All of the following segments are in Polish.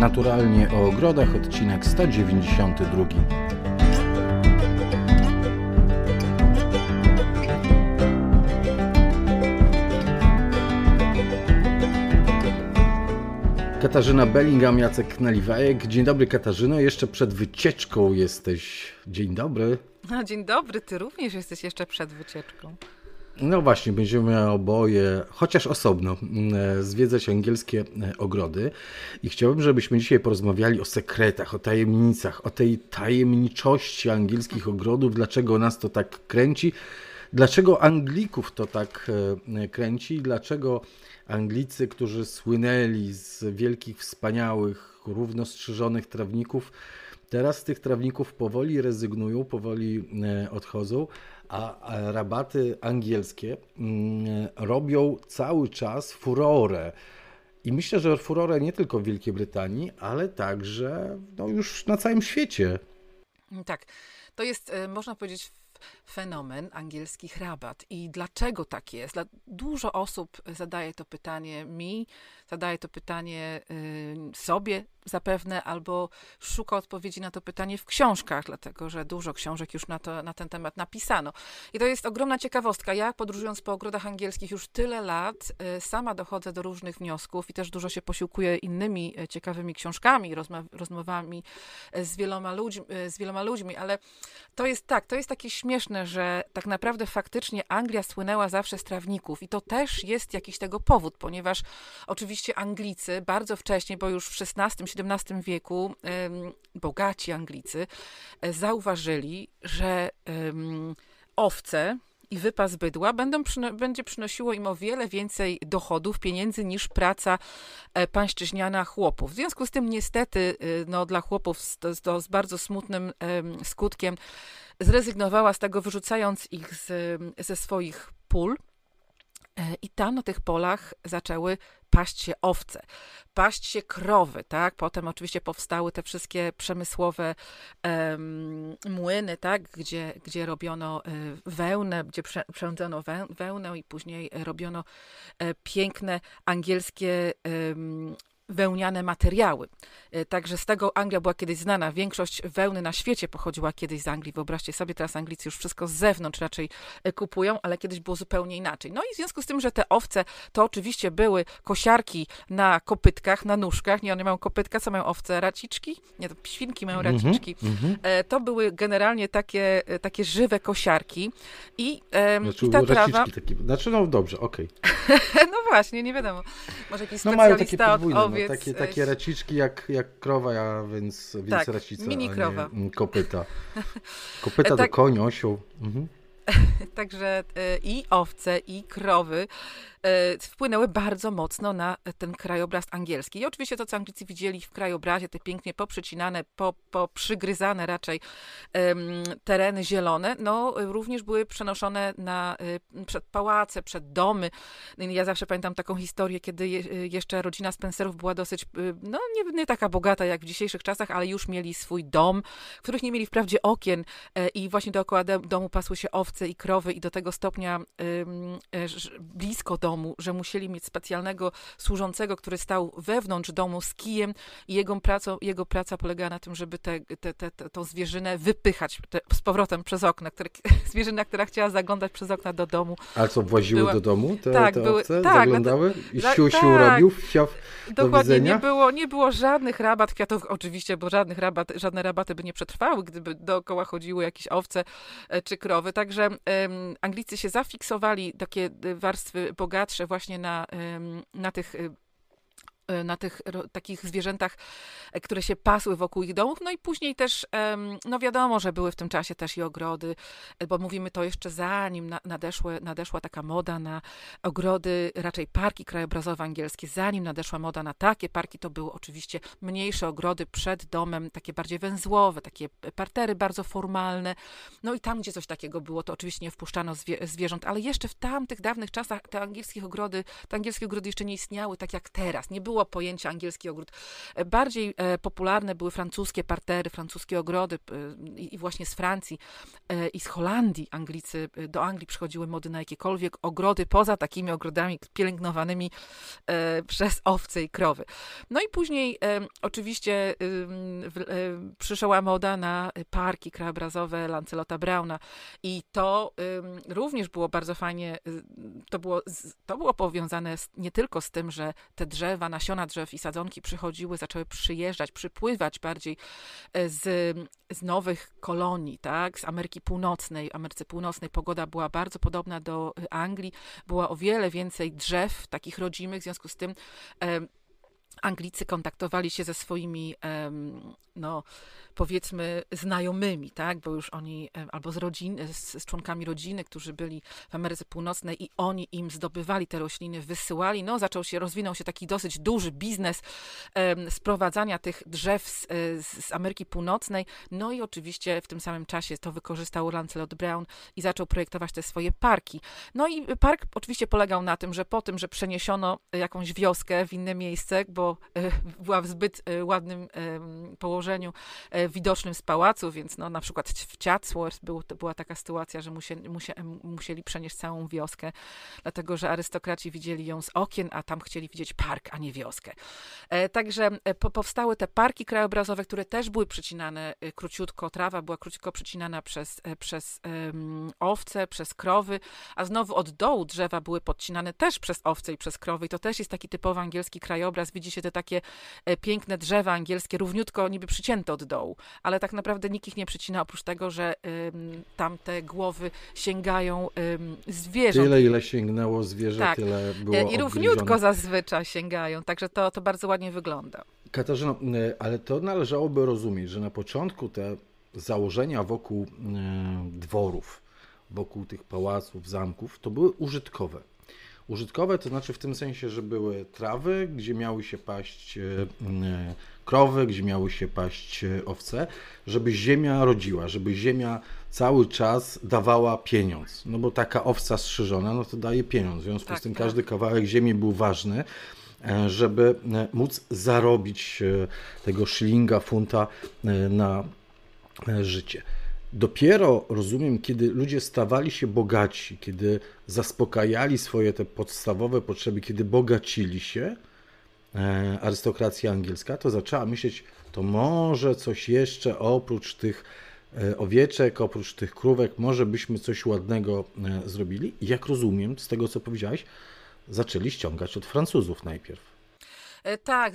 Naturalnie o ogrodach odcinek 192. Katarzyna Bellingham, Jacek Knaliwajek. Dzień dobry Katarzyno, jeszcze przed wycieczką jesteś. Dzień dobry. No, dzień dobry, ty również jesteś jeszcze przed wycieczką. No właśnie, będziemy oboje, chociaż osobno, mm, zwiedzać angielskie e, ogrody i chciałbym, żebyśmy dzisiaj porozmawiali o sekretach, o tajemnicach, o tej tajemniczości angielskich ogrodów, dlaczego nas to tak kręci, dlaczego Anglików to tak e, e, kręci, dlaczego Anglicy, którzy słynęli z wielkich, wspaniałych, równo strzyżonych trawników, teraz z tych trawników powoli rezygnują, powoli odchodzą a rabaty angielskie mm, robią cały czas furorę. I myślę, że furorę nie tylko w Wielkiej Brytanii, ale także no, już na całym świecie. Tak, to jest, e, można powiedzieć, fenomen angielskich rabat. I dlaczego tak jest? Dużo osób zadaje to pytanie mi, zadaje to pytanie y, sobie zapewne, albo szuka odpowiedzi na to pytanie w książkach, dlatego że dużo książek już na, to, na ten temat napisano. I to jest ogromna ciekawostka. Ja podróżując po ogrodach angielskich już tyle lat, y, sama dochodzę do różnych wniosków i też dużo się posiłkuję innymi y, ciekawymi książkami, rozmowami z wieloma, ludźmi, z wieloma ludźmi, ale to jest tak, to jest takie śmieszne, że tak naprawdę faktycznie Anglia słynęła zawsze z trawników i to też jest jakiś tego powód, ponieważ oczywiście oczywiście Anglicy bardzo wcześnie, bo już w XVI-XVII wieku bogaci Anglicy e, zauważyli, że owce i wypas bydła będą, będzie przynosiło im o wiele więcej dochodów, pieniędzy niż praca e, pańszczyźniana chłopów. W związku z tym niestety e, no, dla chłopów to, to z bardzo smutnym skutkiem zrezygnowała z tego, wyrzucając ich z, ze swoich pól. I tam na tych polach zaczęły paść się owce, paść się krowy, tak? Potem oczywiście powstały te wszystkie przemysłowe młyny, tak? Gdzie, gdzie robiono e, wełnę, gdzie przędzono wełnę i później robiono e, piękne angielskie wełniane materiały. E, także z tego Anglia była kiedyś znana. Większość wełny na świecie pochodziła kiedyś z Anglii. Wyobraźcie sobie, teraz Anglicy już wszystko z zewnątrz raczej e, kupują, ale kiedyś było zupełnie inaczej. No i w związku z tym, że te owce to oczywiście były kosiarki na kopytkach, na nóżkach. Nie, one mają kopytka, co mają owce? Raciczki? Nie, to świnki mają mhm, raciczki. Mm -hmm. To były generalnie takie, takie żywe kosiarki i, um, znaczy, i ta trawa... Takie... Znaczy, no dobrze, okej. Okay. no właśnie, nie wiadomo. Może jakiś no, mają takie podwójne, no, owiec, no, takie, takie raciczki jak, jak krowa, a więc, więc tak, racica, mini krowa. kopyta. Kopyta tak. do konia, osioł. Mhm. Także y, i owce, i krowy E, wpłynęły bardzo mocno na ten krajobraz angielski. I oczywiście to, co Anglicy widzieli w krajobrazie, te pięknie poprzecinane, po, poprzygryzane raczej tereny zielone, no również były przenoszone na, e, przed pałace, przed domy. Ja zawsze pamiętam taką historię, kiedy e, jeszcze rodzina Spencerów była dosyć, no nie, nie taka bogata jak w dzisiejszych czasach, ale już mieli swój dom, w których nie mieli wprawdzie okien i właśnie dookoła domu pasły się owce i krowy i do tego stopnia blisko do domu, że musieli mieć specjalnego służącego, który stał wewnątrz domu z kijem i jego, pracą, jego praca polegała na tym, żeby tę te, te, te, tą zwierzynę wypychać te, z powrotem przez okna. Które, zwierzyna, która chciała zaglądać przez okna do domu. A co, właziły była... do domu te, tak, te były, Tak, no Zaglądały? I tak, siu, siu tak, robił? Siaw, dokładnie, do nie było, nie było żadnych rabat kwiatów, oczywiście, bo żadnych rabat, żadne rabaty by nie przetrwały, gdyby dookoła chodziły jakieś owce e, czy krowy. Także um, Anglicy się zafiksowali, takie e, warstwy bogate teatrze właśnie na, na tych y, E, na tych takich zwierzętach, e, które się pasły wokół ich domów. No i później też, no wiadomo, że były w tym czasie też i ogrody, e, bo mówimy to jeszcze zanim nadeszły, nadeszła taka moda na ogrody, raczej parki krajobrazowe angielskie, zanim nadeszła moda na takie parki, to były oczywiście mniejsze ogrody przed domem, takie bardziej węzłowe, takie partery bardzo formalne. No i tam, gdzie coś takiego było, to oczywiście nie wpuszczano zwie zwierząt, ale jeszcze w tamtych dawnych czasach te angielskie ogrody, te angielskie ogrody jeszcze nie istniały tak jak teraz. Nie było było pojęcia angielski ogród. E, bardziej e, popularne były francuskie partery, francuskie ogrody i właśnie z Francji e, i z Holandii Anglicy, do Anglii przychodziły mody na jakiekolwiek ogrody, poza takimi ogrodami pielęgnowanymi przez owce i krowy. No i później oczywiście przyszła moda na parki krajobrazowe Lancelota Brauna i to również było bardzo fajnie, y, to było, to było powiązane nie tylko z tym, że te drzewa na nasiona drzew i sadzonki przychodziły, zaczęły przyjeżdżać, przypływać bardziej e, z, z nowych kolonii, tak, z Ameryki Północnej. W Ameryce Północnej pogoda była bardzo podobna do e, Anglii, była o wiele więcej drzew takich rodzimych, w związku z tym e, Anglicy kontaktowali się ze swoimi, no powiedzmy, znajomymi, tak? bo już oni albo z, rodzin, z, z, członkami rodziny, którzy byli w Ameryce Północnej i oni im zdobywali te rośliny, wysyłali. No, zaczął się, rozwinął się taki dosyć duży biznes sprowadzania tych drzew e, z, z Ameryki Północnej. No i oczywiście w tym samym czasie to wykorzystał Lancelot Brown i zaczął projektować te swoje parki. No i park oczywiście polegał na tym, że po tym, że przeniesiono jakąś wioskę w inne miejsce, bo e, była w zbyt e, ładnym e, położeniu widocznym z pałacu, więc no, na przykład w Chatsworth był, była taka sytuacja, że musieli, musieli przenieść całą wioskę, dlatego że arystokraci widzieli ją z okien, a tam chcieli widzieć park, a nie wioskę. Także powstały te parki krajobrazowe, które też były przycinane króciutko, trawa była króciutko przycinana przez, przez owce, przez krowy, a znowu od dołu drzewa były podcinane też przez owce i przez krowy i to też jest taki typowy angielski krajobraz, widzi widzi się te takie e, piękne drzewa angielskie, równiutko niby przycięte od dołu, ale tak naprawdę nikt ich nie przycina, oprócz tego, że ym, tamte głowy sięgają ym, zwierząt. Tyle, ile sięgnęło zwierzę, tak. tyle było e, I równiutko równiutko zazwyczaj sięgają, także to, to bardzo ładnie wygląda. Katarzyno, e, ale to należałoby rozumieć, że na początku te założenia wokół dworów, wokół tych pałaców, zamków, to były użytkowe. Użytkowe to znaczy w tym sensie, że były trawy, gdzie miały się paść e, e, krowy, gdzie miały się paść e, owce, żeby ziemia rodziła, żeby ziemia cały czas dawała pieniądz. No bo taka owca strzyżona, no to daje pieniądz. W związku tak, z tym tak. każdy kawałek ziemi był ważny żeby móc zarobić tego szlinga, funta na życie. Dopiero rozumiem, kiedy ludzie stawali się bogaci, kiedy zaspokajali swoje te podstawowe potrzeby, kiedy bogacili się, e, arystokracja angielska, to zaczęła myśleć, to może coś jeszcze oprócz tych e, owieczek, oprócz tych krówek, może byśmy coś ładnego e, zrobili. I jak rozumiem z tego, co powiedziałeś, zaczęli ściągać od Francuzów najpierw. E, tak,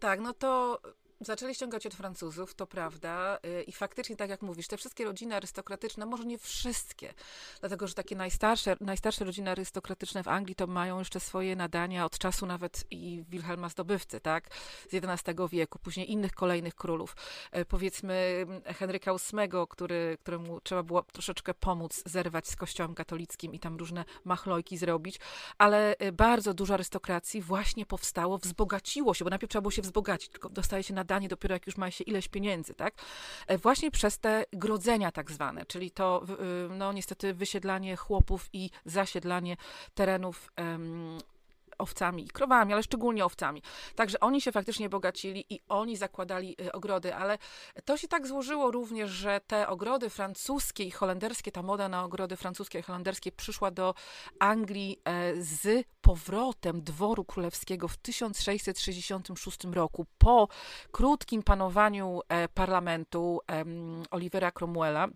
tak, no to Zaczęli ściągać od Francuzów, to prawda. Y, I faktycznie, tak jak mówisz, te wszystkie rodziny arystokratyczne, może nie wszystkie, dlatego że takie najstarsze, najstarsze rodziny arystokratyczne w Anglii to mają jeszcze swoje nadania od czasu nawet i Wilhelma Zdobywcy, tak? Z XI wieku, później innych kolejnych królów. E, powiedzmy Henryka VIII, który, któremu trzeba było troszeczkę pomóc zerwać z kościołem katolickim i tam różne machlojki zrobić, ale e, bardzo dużo arystokracji właśnie powstało, wzbogaciło się, bo najpierw trzeba było się wzbogacić, tylko dostaje się na posiadanie dopiero jak już ma się ileś pieniędzy, tak? E, właśnie przez te grodzenia tak zwane, czyli to y, no niestety wysiedlanie chłopów i zasiedlanie terenów owcami i krowami, ale szczególnie owcami. Także oni się faktycznie bogacili i oni zakładali y, ogrody, ale to się tak złożyło również, że te ogrody francuskie i holenderskie, ta moda na ogrody francuskie i holenderskie przyszła do Anglii e, z powrotem dworu królewskiego w 1666 roku po krótkim panowaniu e, parlamentu Olivera Cromwella.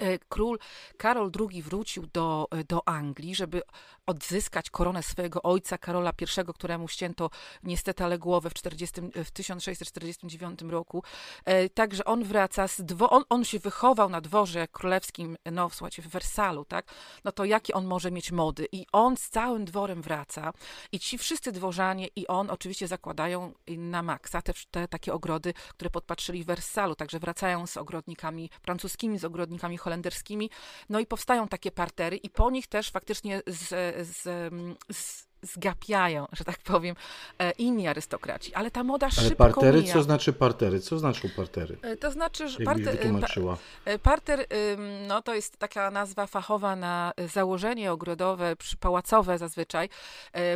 E, król Karol II wrócił do, e, do Anglii, żeby odzyskać koronę swojego ojca Karola I, któremu ścięto niestety ale głowę w, 40, e, w 1649 roku. Także on wraca z dwo, on, on się wychował na dworze królewskim, no słuchajcie, w Wersalu, tak? No to jakie on może mieć mody? I on z całym dworem wraca i ci wszyscy dworzanie i on oczywiście zakładają na maksa te, te takie ogrody, które podpatrzyli w Wersalu, także wracają z ogrodnikami francuskimi, z ogrodnikami holenderskimi. No i powstają takie partery i po nich też faktycznie z, z, z zgapiają, że tak powiem, e, inni arystokraci, ale ta moda ale szybko partery, mija. co znaczy partery? Co znaczą partery? E, to znaczy, że parter, e, parter no, to jest taka nazwa fachowa na założenie ogrodowe, pałacowe zazwyczaj,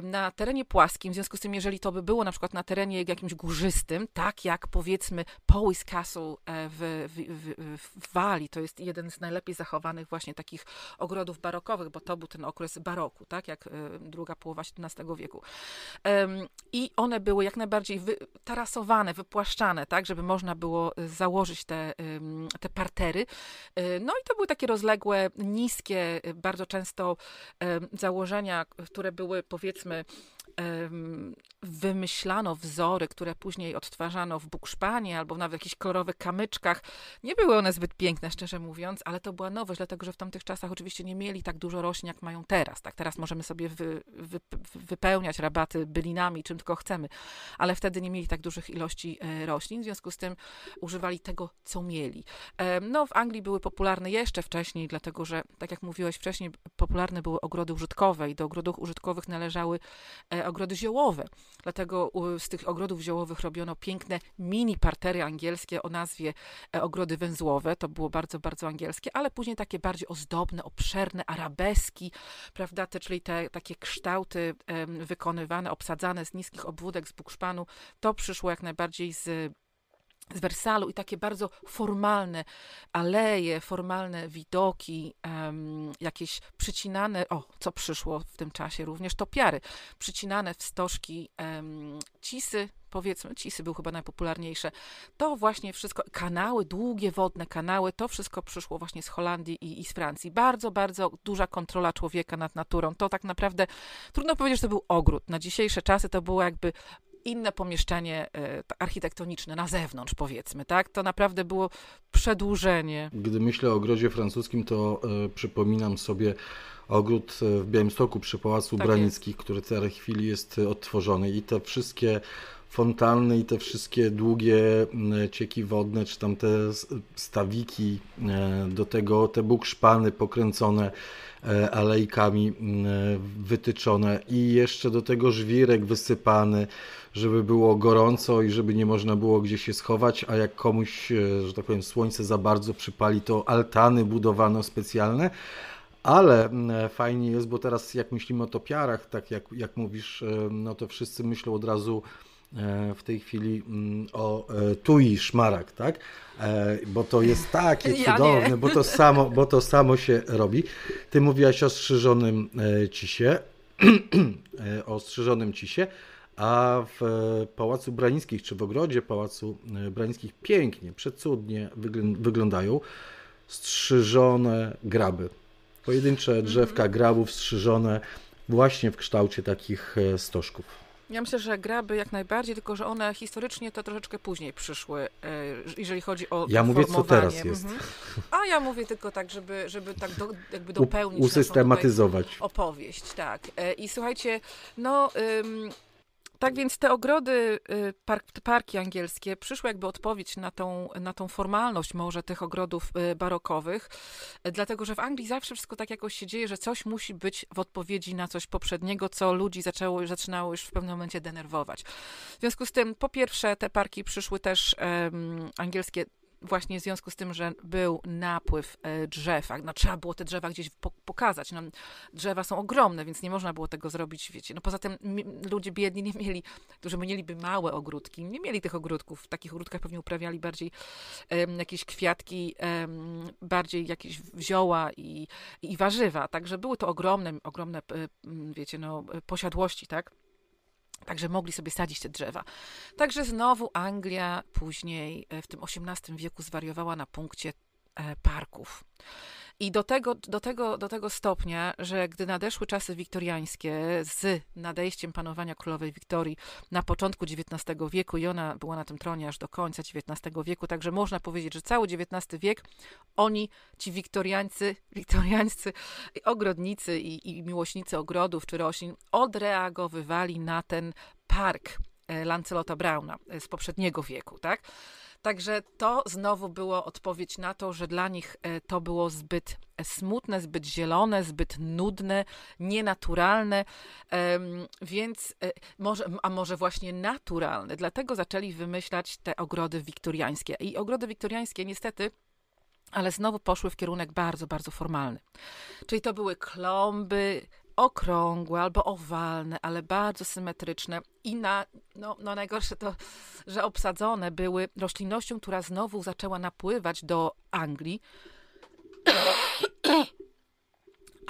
na terenie płaskim, w związku z tym, jeżeli to by było na przykład na terenie jakimś górzystym, tak jak powiedzmy Powys Castle w, w, w, w Walii, to jest jeden z najlepiej zachowanych właśnie takich ogrodów barokowych, bo to był ten okres baroku, tak, jak druga połowa XVII wieku. I one były jak najbardziej wy, tarasowane, wypłaszczane, tak, żeby można było e, założyć te, te partery. E, no i to były takie rozległe, niskie, e, bardzo często założenia, które były powiedzmy wymyślano wzory, które później odtwarzano w bukszpanie albo nawet w jakichś kolorowych kamyczkach. Nie były one zbyt piękne, szczerze mówiąc, ale to była nowość, dlatego że w tamtych czasach oczywiście nie mieli tak dużo roślin, jak mają teraz. Tak? Teraz możemy sobie wy, wy, wypełniać rabaty bylinami, czym tylko chcemy, ale wtedy nie mieli tak dużych ilości e, roślin, w związku z tym używali tego, co mieli. No, w Anglii były popularne jeszcze wcześniej, dlatego że, tak jak mówiłeś wcześniej, popularne były ogrody użytkowe i do ogrodów użytkowych należały e, ogrody ziołowe. Dlatego z tych ogrodów ziołowych robiono piękne mini partery angielskie o nazwie e, ogrody węzłowe. To było bardzo, bardzo angielskie, ale później takie bardziej ozdobne, obszerne, arabeski, prawda, te, czyli te takie kształty wykonywane, obsadzane z niskich obwódek, z bukszpanu. To przyszło jak najbardziej z z Wersalu i takie bardzo formalne aleje, formalne widoki, um, jakieś przycinane, o, co przyszło w tym czasie również, topiary, przycinane w stożki um, cisy, powiedzmy, cisy były chyba najpopularniejsze, to właśnie wszystko, kanały, długie wodne kanały, to wszystko przyszło właśnie z Holandii i, i, z Francji. Bardzo, bardzo duża kontrola człowieka nad naturą. To tak naprawdę, trudno powiedzieć, że to był ogród. Na dzisiejsze czasy to było jakby inne pomieszczenie e, architektoniczne na zewnątrz, powiedzmy, tak? To naprawdę było przedłużenie. Gdy myślę o ogrodzie francuskim, to y, przypominam sobie ogród e, w Białymstoku przy Pałacu tak Branickich, jest. który w tej chwili jest odtworzony i te wszystkie fontanny i te wszystkie długie cieki wodne, czy tam te stawiki, do tego te bukszpany pokręcone alejkami wytyczone i jeszcze do tego żwirek wysypany żeby było gorąco i żeby nie można było gdzieś się schować, a jak komuś, e, że tak powiem, słońce za bardzo przypali, to altany budowano specjalne. Ale fajnie jest, bo teraz jak myślimy o topiarach, tak jak, jak mówisz, e, no to wszyscy myślą od razu e, w tej chwili o Tui Szmarak, tak? Bo to jest takie cudowne, ja bo, to samo, bo to samo się robi. Ty mówiłaś o strzyżonym cisie, o strzyżonym cisie a w e, Pałacu Branickich, czy w ogrodzie Pałacu e, Branickich pięknie, przecudnie wyglądają strzyżone graby. Pojedyncze mhm. drzewka grabów strzyżone właśnie w kształcie takich e, stożków. Ja myślę, że graby jak najbardziej, tylko że one historycznie to troszeczkę później przyszły, jeżeli chodzi o Ja mówię, co teraz jest. Mhm. A ja mówię tylko tak, żeby, żeby tak do, jakby dopełnić U, usystematyzować. opowieść, tak. I słuchajcie, no tak więc te ogrody, y, park, parki angielskie przyszły jakby odpowiedź na tą, na tą formalność może tych ogrodów y, barokowych, dlatego że w Anglii zawsze wszystko tak jakoś się dzieje, że coś musi być w odpowiedzi na coś poprzedniego, co ludzi zaczęło, zaczynało już w pewnym momencie denerwować. W związku z tym, po pierwsze, te parki przyszły też um, angielskie właśnie w związku z tym, że był napływ e, drzew, no trzeba było te drzewa gdzieś pokazać. No, drzewa są ogromne, więc nie można było tego zrobić, wiecie. No poza tym ludzie biedni nie mieli, którzy mieliby małe ogródki, nie mieli tych ogródków. W takich ogródkach pewnie uprawiali bardziej um, jakieś kwiatki, um, bardziej jakieś wzioła i, i warzywa. Także były to ogromne, ogromne, e, wiecie, no e, posiadłości, tak? Także mogli sobie sadzić te drzewa. Także znowu Anglia później e, w tym XVIII wieku zwariowała na punkcie e, parków. I do tego, do, tego, do tego stopnia, że gdy nadeszły czasy wiktoriańskie z nadejściem panowania królowej Wiktorii na początku XIX wieku i ona była na tym tronie aż do końca XIX wieku, także można powiedzieć, że cały XIX wiek oni, ci wiktoriańcy, wiktoriańscy ogrodnicy i, i miłośnicy ogrodów czy roślin odreagowywali na ten park e, Lancelota Brauna e, z poprzedniego wieku, tak? Także to znowu było odpowiedź na to, że dla nich e, to było zbyt e, smutne, zbyt zielone, zbyt nudne, nienaturalne, więc e, może, a może właśnie naturalne. Dlatego zaczęli wymyślać te ogrody wiktoriańskie. I ogrody wiktoriańskie niestety ale znowu poszły w kierunek bardzo, bardzo formalny. Czyli to były klomby, okrągłe albo owalne, ale bardzo symetryczne i na, no, no najgorsze to, że obsadzone były roślinnością, która znowu zaczęła napływać do Anglii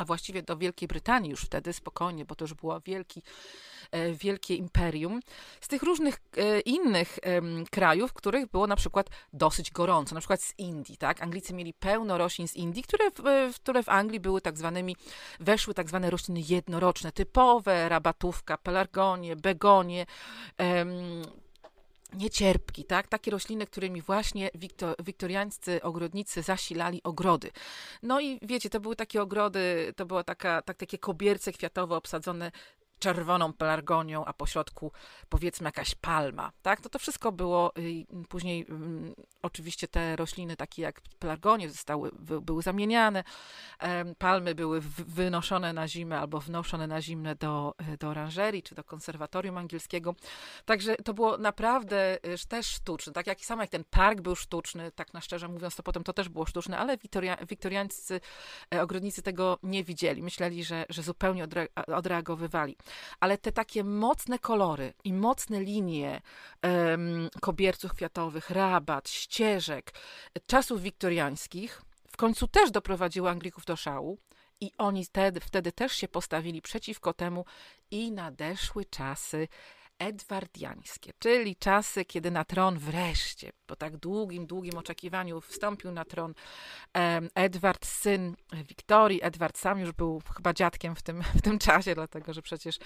a właściwie do Wielkiej Brytanii już wtedy spokojnie, bo to już było wielki, e, wielkie imperium, z tych różnych e, innych krajów, w których było na przykład dosyć gorąco, na przykład z Indii, tak? Anglicy mieli pełno roślin z Indii, które w, e, które w Anglii były tak zwanymi, weszły tak zwane rośliny jednoroczne, typowe rabatówka, pelargonie, begonie, niecierpki, tak? takie rośliny, którymi właśnie wiktor, wiktoriańscy ogrodnicy zasilali ogrody. No i wiecie, to były takie ogrody, to była taka, tak, takie kobierce kwiatowe obsadzone czerwoną pelargonią, a po środku powiedzmy jakaś palma, tak? to no to wszystko było y, później mm, oczywiście te rośliny takie jak pelargonie zostały, były zamieniane, palmy były wynoszone na zimę albo wnoszone na zimne do, y, do oranżerii czy do konserwatorium angielskiego. Także to było naprawdę y, też sztuczne, tak jak i sam jak ten park był sztuczny, tak na szczerze mówiąc to potem to też było sztuczne, ale wiktoria, wiktoriańscy e, ogrodnicy tego nie widzieli. Myśleli, że, że zupełnie odreagowywali ale te takie mocne kolory i mocne linie um, kobierców kwiatowych, rabat, ścieżek, czasów wiktoriańskich, w końcu też doprowadziły Anglików do szału. I oni wtedy, wtedy też się postawili przeciwko temu i nadeszły czasy edwardiańskie, czyli czasy, kiedy na tron wreszcie, po tak długim, długim oczekiwaniu wstąpił na tron Edward, syn Wiktorii. Edward sam już był chyba dziadkiem w tym, w tym czasie, dlatego że przecież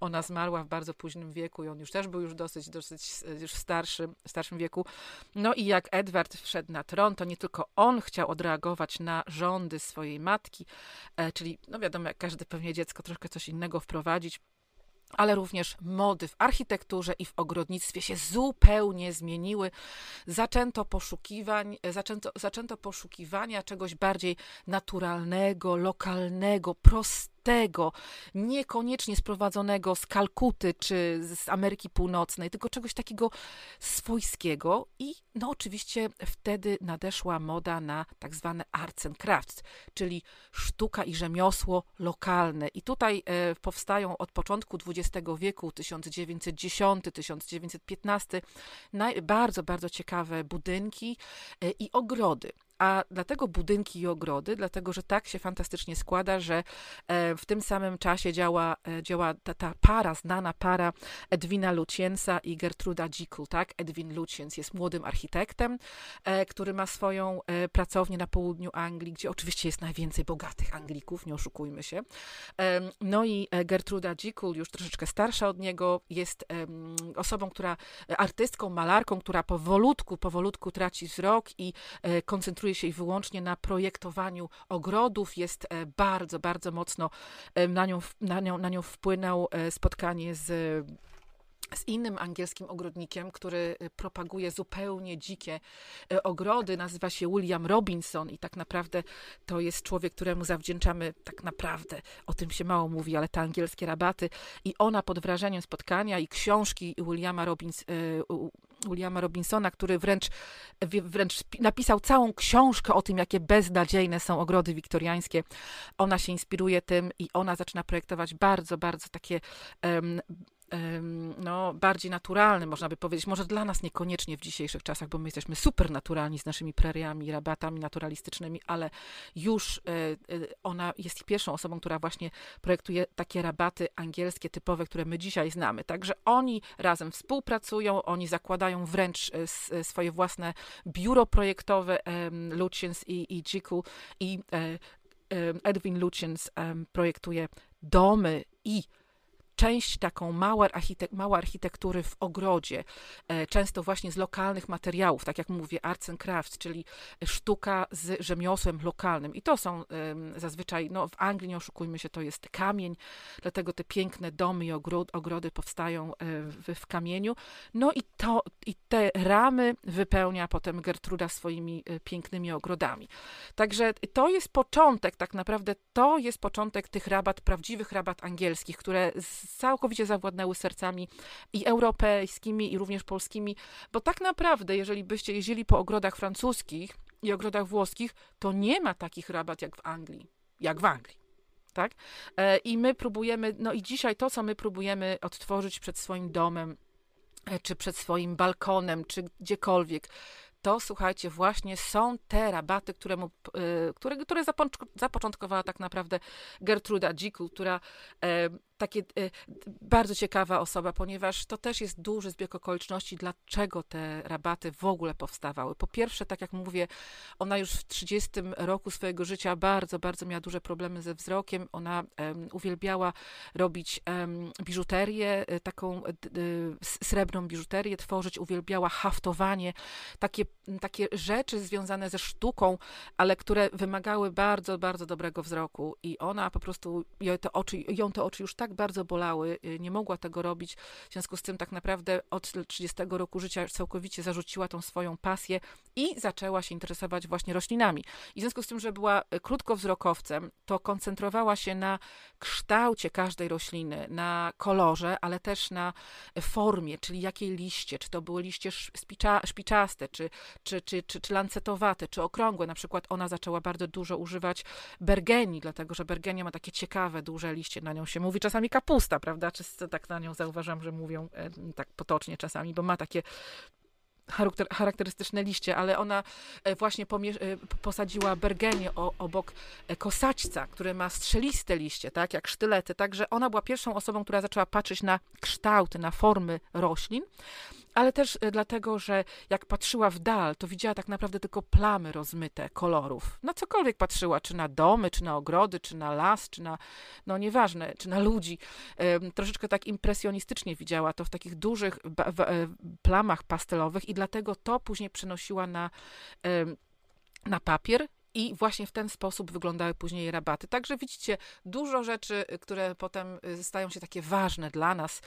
ona zmarła w bardzo późnym wieku i on już też był już dosyć, dosyć e, już w starszym, starszym wieku. No i jak Edward wszedł na tron, to nie tylko on chciał odreagować na rządy swojej matki, e, czyli no wiadomo, jak każde pewnie dziecko troszkę coś innego wprowadzić, ale również mody w architekturze i w ogrodnictwie się zupełnie zmieniły. Zaczęto, poszukiwań, zaczęto, zaczęto poszukiwania czegoś bardziej naturalnego, lokalnego, prostego tego niekoniecznie sprowadzonego z Kalkuty czy z Ameryki Północnej, tylko czegoś takiego swojskiego. I no oczywiście wtedy nadeszła moda na tak zwane arts and crafts, czyli sztuka i rzemiosło lokalne. I tutaj e, powstają od początku XX wieku, 1910-1915, bardzo, bardzo ciekawe budynki e, i ogrody a dlatego budynki i ogrody, dlatego że tak się fantastycznie składa, że e, w tym samym czasie działa, e, działa ta, ta para, znana para Edwina Luciensa i Gertruda Dzikul, tak? Edwin Luciens jest młodym architektem, e, który ma swoją pracownię na południu Anglii, gdzie oczywiście jest najwięcej bogatych Anglików, nie oszukujmy się. No i Gertruda Dzikul, już troszeczkę starsza od niego, jest osobą, która, artystką, malarką, która powolutku, powolutku traci wzrok i koncentruje koncentruje się wyłącznie na projektowaniu ogrodów. Jest e, bardzo, bardzo mocno e, na nią, na nią, na nią wpłynął e, spotkanie z z innym angielskim ogrodnikiem, który y, propaguje zupełnie dzikie y, ogrody. Nazywa się William Robinson i tak naprawdę to jest człowiek, któremu zawdzięczamy tak naprawdę, o tym się mało mówi, ale te angielskie rabaty. I ona pod wrażeniem spotkania i książki Williama, Robins, y, Williama Robinsona, który wręcz, wręcz napisał całą książkę o tym, jakie beznadziejne są ogrody wiktoriańskie. Ona się inspiruje tym i ona zaczyna projektować bardzo, bardzo takie um, no, bardziej naturalny, można by powiedzieć, może dla nas niekoniecznie w dzisiejszych czasach, bo my jesteśmy super naturalni z naszymi preriami, rabatami naturalistycznymi, ale już e, e, ona jest pierwszą osobą, która właśnie projektuje takie rabaty angielskie typowe, które my dzisiaj znamy. Także oni razem współpracują, oni zakładają wręcz e, swoje własne biuro projektowe Luciens i, i Dziku i Edwin Luciens projektuje domy i część taką mała, architek mała architektury w ogrodzie, e, często właśnie z lokalnych materiałów, tak jak mówię, arts and crafts, czyli sztuka z rzemiosłem lokalnym. I to są zazwyczaj, no w Anglii, nie oszukujmy się, to jest kamień, dlatego te piękne domy i ogrody powstają e, w, w kamieniu. No i, to, i te ramy wypełnia potem Gertruda swoimi e, pięknymi ogrodami. Także to jest początek, tak naprawdę to jest początek tych rabat, prawdziwych rabat angielskich, które całkowicie zawładnęły sercami i europejskimi, i również polskimi, bo tak naprawdę, jeżeli byście jeździli po ogrodach francuskich i ogrodach włoskich, to nie ma takich rabat jak w Anglii, jak w Anglii. Tak? E, I my próbujemy, no i dzisiaj to, co my próbujemy odtworzyć przed swoim domem, e, czy przed swoim balkonem, czy gdziekolwiek, to słuchajcie, właśnie są te rabaty, któremu, e, które, które zapoczątkowała tak naprawdę Gertruda Dziku, która takie y, bardzo ciekawa osoba, ponieważ to też jest duży zbieg okoliczności, dlaczego te rabaty w ogóle powstawały. Po pierwsze, tak jak mówię, ona już w 30 roku swojego życia bardzo, bardzo miała duże problemy ze wzrokiem. Ona uwielbiała robić biżuterię, y, taką y, srebrną biżuterię tworzyć, uwielbiała haftowanie, takie, takie rzeczy związane ze sztuką, ale które wymagały bardzo, bardzo dobrego wzroku i ona po prostu, ją te oczy, ją te oczy już tak tak bardzo bolały, y, nie mogła tego robić, w związku z tym tak naprawdę od 30 roku życia całkowicie zarzuciła tą swoją pasję i zaczęła się interesować właśnie roślinami. I w związku z tym, że była y, krótkowzrokowcem, to koncentrowała się na kształcie każdej rośliny, na kolorze, ale też na formie, czyli jakie liście, czy to były liście szpiczaste, czy, czy, czy, czy, czy lancetowate, czy okrągłe. Na przykład ona zaczęła bardzo dużo używać bergenii, dlatego że bergenia ma takie ciekawe, duże liście, na nią się mówi czasami czasami kapusta, prawda? Czy tak na nią zauważam, że mówią e, tak potocznie czasami, bo ma takie charakterystyczne liście, ale ona e, właśnie e, posadziła Bergenię obok kosaćca, który ma strzeliste liście, tak, jak sztylety. Także ona była pierwszą osobą, która zaczęła patrzeć na kształty, na formy roślin ale też e, dlatego, że jak patrzyła w dal, to widziała tak naprawdę tylko plamy rozmyte kolorów. Na cokolwiek patrzyła, czy na domy, czy na ogrody, czy na las, czy na, no nieważne, czy na ludzi. Troszeczkę tak impresjonistycznie widziała to w takich dużych e, plamach pastelowych i dlatego to później przenosiła na na papier i właśnie w ten sposób wyglądały później rabaty. Także widzicie, dużo rzeczy, y, które potem y, stają się takie ważne dla nas,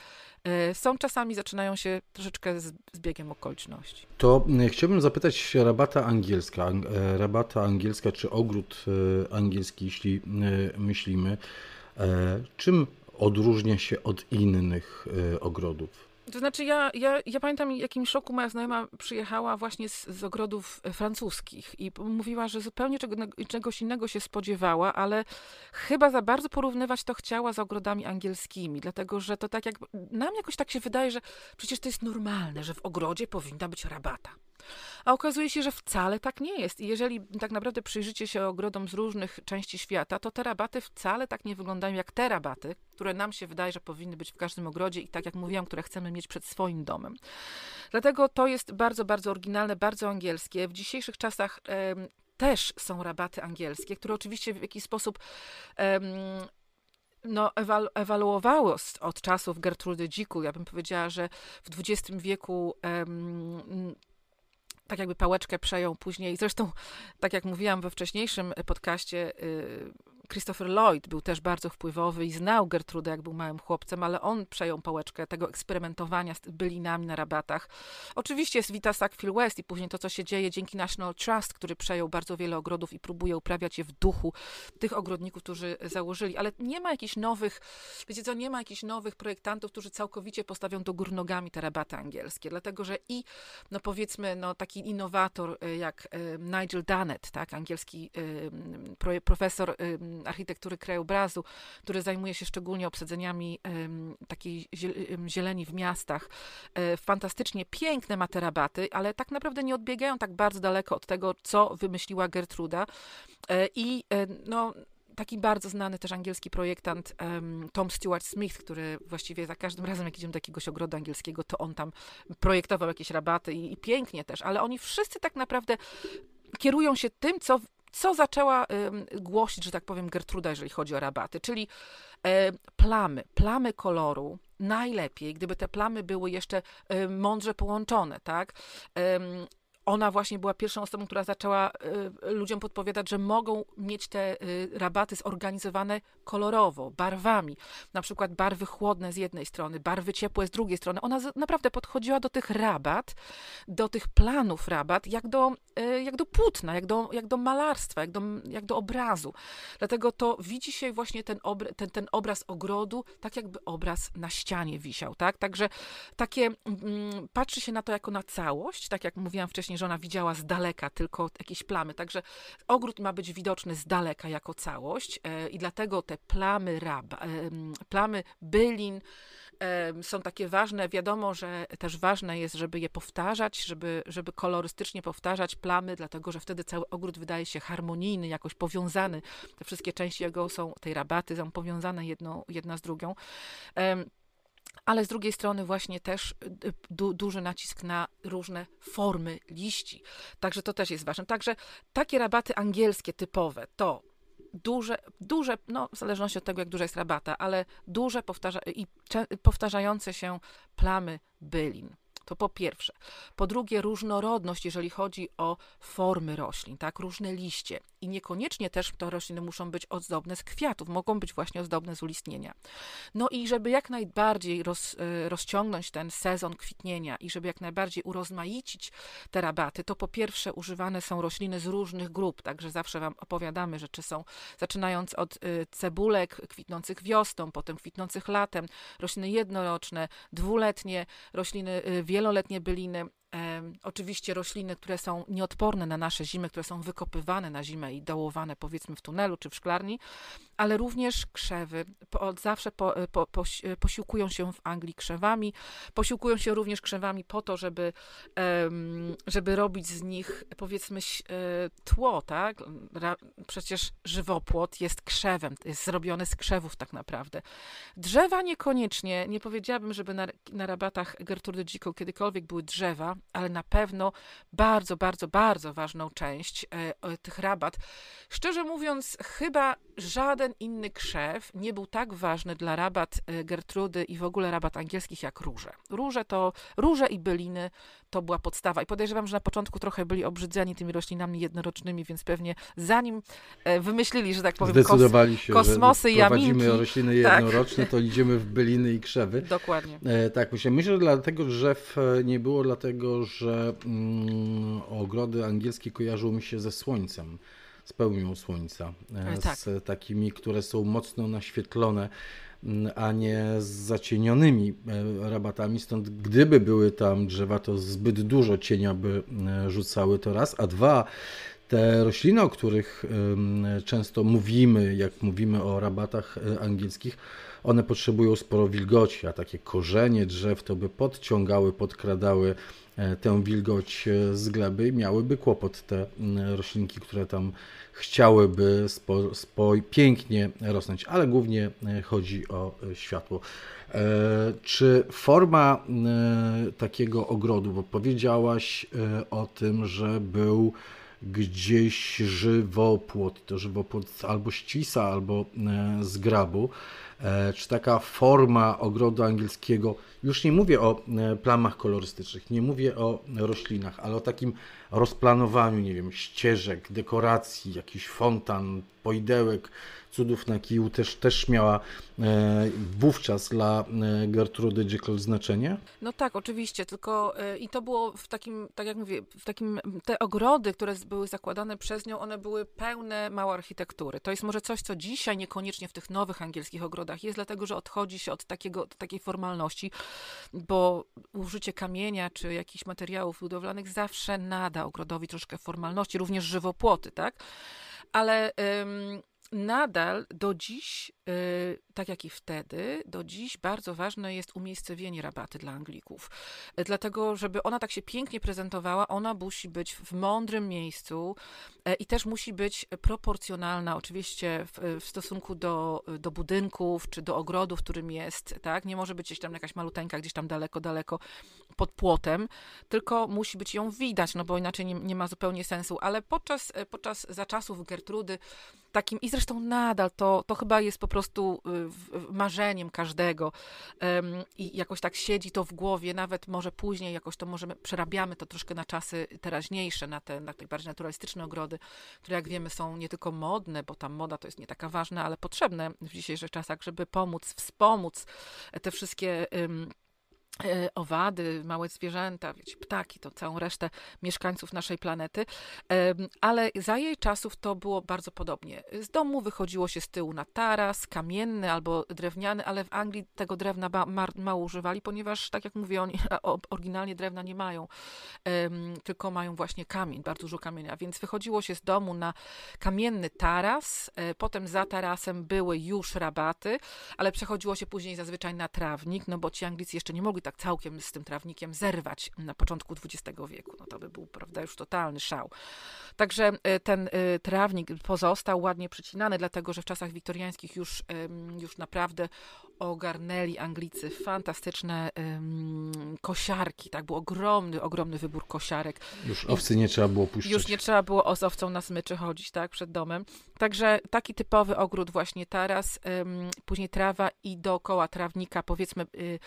y, są czasami, zaczynają się troszeczkę z, z biegiem okoliczności. To chciałbym zapytać, rabata angielska, e, rabata angielska czy ogród angielski, jeśli myślimy, e, czym odróżnia się od innych ogrodów? To znaczy, ja, ja, ja pamiętam, jakim szoku moja znajoma przyjechała właśnie z, z ogrodów e, francuskich i mówiła, że zupełnie czego, czegoś innego się spodziewała, ale chyba za bardzo porównywać to chciała z ogrodami angielskimi, dlatego że to tak jak. Nam jakoś tak się wydaje, że przecież to jest normalne, że w ogrodzie powinna być rabata. A okazuje się, że wcale tak nie jest. I jeżeli tak naprawdę przyjrzycie się ogrodom z różnych części świata, to terabaty wcale tak nie wyglądają jak terabaty, które nam się wydaje, że powinny być w każdym ogrodzie i tak jak mówiłam, które chcemy mieć przed swoim domem. Dlatego to jest bardzo, bardzo oryginalne, bardzo angielskie. W dzisiejszych czasach też są rabaty angielskie, które oczywiście w jakiś sposób em, no, ewalu ewaluowało od czasów Gertrudy Dziku. Ja bym powiedziała, że w XX wieku em, tak jakby pałeczkę przejął później. Zresztą, tak jak mówiłam we wcześniejszym podcaście, y, Christopher Lloyd był też bardzo wpływowy i znał Gertrudę, jak był małym chłopcem, ale on przejął pałeczkę tego eksperymentowania z bylinami na rabatach. Oczywiście jest Vita Sackfield West i później to, co się dzieje dzięki National Trust, który przejął bardzo wiele ogrodów i próbuje uprawiać je w duchu tych ogrodników, którzy założyli. Ale nie ma jakichś nowych, wiecie co, nie ma jakichś nowych projektantów, którzy całkowicie postawią do gór nogami te rabaty angielskie, dlatego, że i, no powiedzmy, no taki innowator y, jak y, Nigel Dannett, tak, angielski y, profesor architektury krajobrazu, który zajmuje się szczególnie obsadzeniami takiej zieleni w miastach. E, fantastycznie piękne ma rabaty, ale tak naprawdę nie odbiegają tak bardzo daleko od tego, co wymyśliła Gertruda. E, I e, no, taki bardzo znany też angielski projektant um, Tom Stewart Smith, który właściwie za każdym razem, jak idziemy do jakiegoś ogrodu angielskiego, to on tam projektował jakieś rabaty i, i pięknie też, ale oni wszyscy tak naprawdę kierują się tym, co co zaczęła głosić, że tak powiem, Gertruda, jeżeli chodzi o rabaty, czyli e, plamy, plamy koloru, najlepiej, gdyby te plamy były jeszcze e, mądrze połączone, tak? ona właśnie była pierwszą osobą, która zaczęła y, ludziom podpowiadać, że mogą mieć te y, rabaty zorganizowane kolorowo, barwami. Na przykład barwy chłodne z jednej strony, barwy ciepłe z drugiej strony. Ona z, naprawdę podchodziła do tych rabat, do tych planów rabat, jak do, y, jak do płótna, jak do, jak do malarstwa, jak do, jak do obrazu. Dlatego to widzi się właśnie ten, ten, ten obraz ogrodu, tak jakby obraz na ścianie wisiał. Tak? Także takie, mm, patrzy się na to jako na całość, tak jak mówiłam wcześniej, właśnie, że ona widziała z daleka tylko jakieś plamy. Także ogród ma być widoczny z daleka jako całość e, i dlatego te plamy rab, e, plamy bylin e, są takie ważne. Wiadomo, że też ważne jest, żeby je powtarzać, żeby, żeby kolorystycznie powtarzać plamy, dlatego że wtedy cały ogród wydaje się harmonijny, jakoś powiązany. Te wszystkie części jego są, tej rabaty są powiązane jedno, jedna z drugą ale z drugiej strony właśnie też y, du, duży nacisk na różne formy liści. Także to też jest ważne. Także takie rabaty angielskie typowe to duże, duże, no w zależności od tego, jak duża jest rabata, ale duże powtarza i powtarzające się plamy bylin. To po pierwsze. Po drugie, różnorodność, jeżeli chodzi o formy roślin, tak, różne liście i niekoniecznie też te rośliny muszą być ozdobne z kwiatów, mogą być właśnie ozdobne z ulistnienia. No i żeby jak najbardziej roz, y, rozciągnąć ten sezon kwitnienia i żeby jak najbardziej urozmaicić te rabaty, to po pierwsze używane są rośliny z różnych grup, także zawsze Wam opowiadamy, że czy są, zaczynając od y, cebulek kwitnących wiosną, potem kwitnących latem, rośliny jednoroczne, dwuletnie, rośliny y, wieloletnie, byliny, Oczywiście rośliny, które są nieodporne na nasze zimy, które są wykopywane na zimę i dołowane powiedzmy w tunelu czy w szklarni, ale również krzewy. od zawsze po, e, po, e, posiłkują się w Anglii krzewami. Posiłkują się również krzewami po to, żeby, żeby robić z nich powiedzmy e, tło, tak? Przecież żywopłot jest krzewem, jest zrobiony z krzewów tak naprawdę. Drzewa niekoniecznie, nie powiedziałabym, żeby na, na rabatach Gertrude Dziko kiedykolwiek były drzewa, ale na pewno bardzo, bardzo, bardzo ważną część e, tych rabat. Szczerze mówiąc, chyba żaden inny krzew nie był tak ważny dla rabat e, Gertrudy i w ogóle rabat angielskich jak róże. Róże to, róże i byliny to była podstawa. I podejrzewam, że na początku trochę byli obrzydzeni tymi roślinami jednorocznymi, więc pewnie zanim e, wymyślili, że tak powiem, Zdecydowali się, kosmosy i jaminki. rośliny tak. jednoroczne, tak. to idziemy w byliny i krzewy. Dokładnie. E, tak, myślę, myślę, że dlatego drzew nie było, dlatego że mm, ogrody angielskie kojarzyły mi się ze słońcem z pełnią słońca, e, e, tak. z takimi, które są mocno naświetlone, a nie z zacienionymi e, rabatami. Stąd gdyby były tam drzewa, to zbyt dużo cienia by rzucały to raz, a dwa te rośliny, o których często mówimy, jak mówimy o rabatach angielskich, one potrzebują sporo wilgoci, a takie korzenie drzew to by podciągały, podkradały E, tę wilgoć e, z gleby, miałyby kłopot te mm, roślinki, które tam chciałyby spo, spo, pięknie rosnąć, ale głównie e, chodzi o światło. Czy forma takiego ogrodu, bo powiedziałaś o tym, że był gdzieś żywopłot, to żywopłot albo ścisa, albo z grabu. E, czy taka forma ogrodu angielskiego, już nie mówię o e, plamach kolorystycznych, nie mówię o roślinach, ale o takim rozplanowaniu, nie wiem, ścieżek, dekoracji, jakiś fontan, poidełek, Cudów na kiju też, też miała e, wówczas dla e, Gertrudy Jekyll znaczenie? No tak, oczywiście, tylko e, i to było w takim, tak jak mówię, w takim, te ogrody, które były zakładane przez nią, one były pełne mało architektury. To jest może coś, co dzisiaj niekoniecznie w tych nowych angielskich ogrodach jest, dlatego, że odchodzi się od takiego, takiej formalności, bo użycie kamienia czy jakichś materiałów budowlanych zawsze nada ogrodowi troszkę formalności, również żywopłoty, tak? Ale nadal do dziś, y, tak jak i wtedy, do dziś bardzo ważne jest umiejscowienie rabaty dla Anglików. Dlatego, żeby ona tak się pięknie prezentowała, ona musi być w mądrym miejscu e, i też musi być proporcjonalna, oczywiście w, w stosunku do, do budynków czy do ogrodu, w którym jest, tak? Nie może być gdzieś tam jakaś maluteńka, gdzieś tam daleko, daleko pod płotem, tylko musi być ją widać, no bo inaczej nie, nie ma zupełnie sensu. Ale podczas, e, podczas zaczasów Gertrudy takim i zresztą nadal to, to chyba jest po prostu y, marzeniem każdego i jakoś tak siedzi to w głowie, nawet może później jakoś to możemy, przerabiamy to troszkę na czasy teraźniejsze, na te, na te bardziej naturalistyczne ogrody, które jak wiemy są nie tylko modne, bo tam moda to jest nie taka ważna, ale potrzebne w dzisiejszych czasach, żeby pomóc, wspomóc te wszystkie E, owady, małe zwierzęta, wiecie, ptaki, to całą resztę mieszkańców naszej planety. Ale za jej czasów to było bardzo podobnie. Z domu wychodziło się z tyłu na taras, kamienny albo drewniany, ale w Anglii tego drewna mało używali, ponieważ, tak jak mówię, oni oryginalnie drewna nie mają, tylko mają właśnie kamień, bardzo dużo kamienia. Więc wychodziło się z domu na kamienny taras, e, potem za tarasem były już rabaty, ale przechodziło się później zazwyczaj na trawnik, no bo ci Anglicy jeszcze nie mogli tak całkiem z tym trawnikiem zerwać na początku XX wieku. No to by był, prawda, już totalny szał. Także e, ten e, trawnik pozostał ładnie przycinany, dlatego że w czasach wiktoriańskich już, już naprawdę ogarnęli Anglicy fantastyczne kosiarki. Tak, był ogromny, ogromny wybór kosiarek. Już owcy nie trzeba było puścić. Już nie trzeba było z owcą na smyczy chodzić, tak, przed domem. Także taki typowy ogród właśnie taras, później trawa i dookoła trawnika powiedzmy y,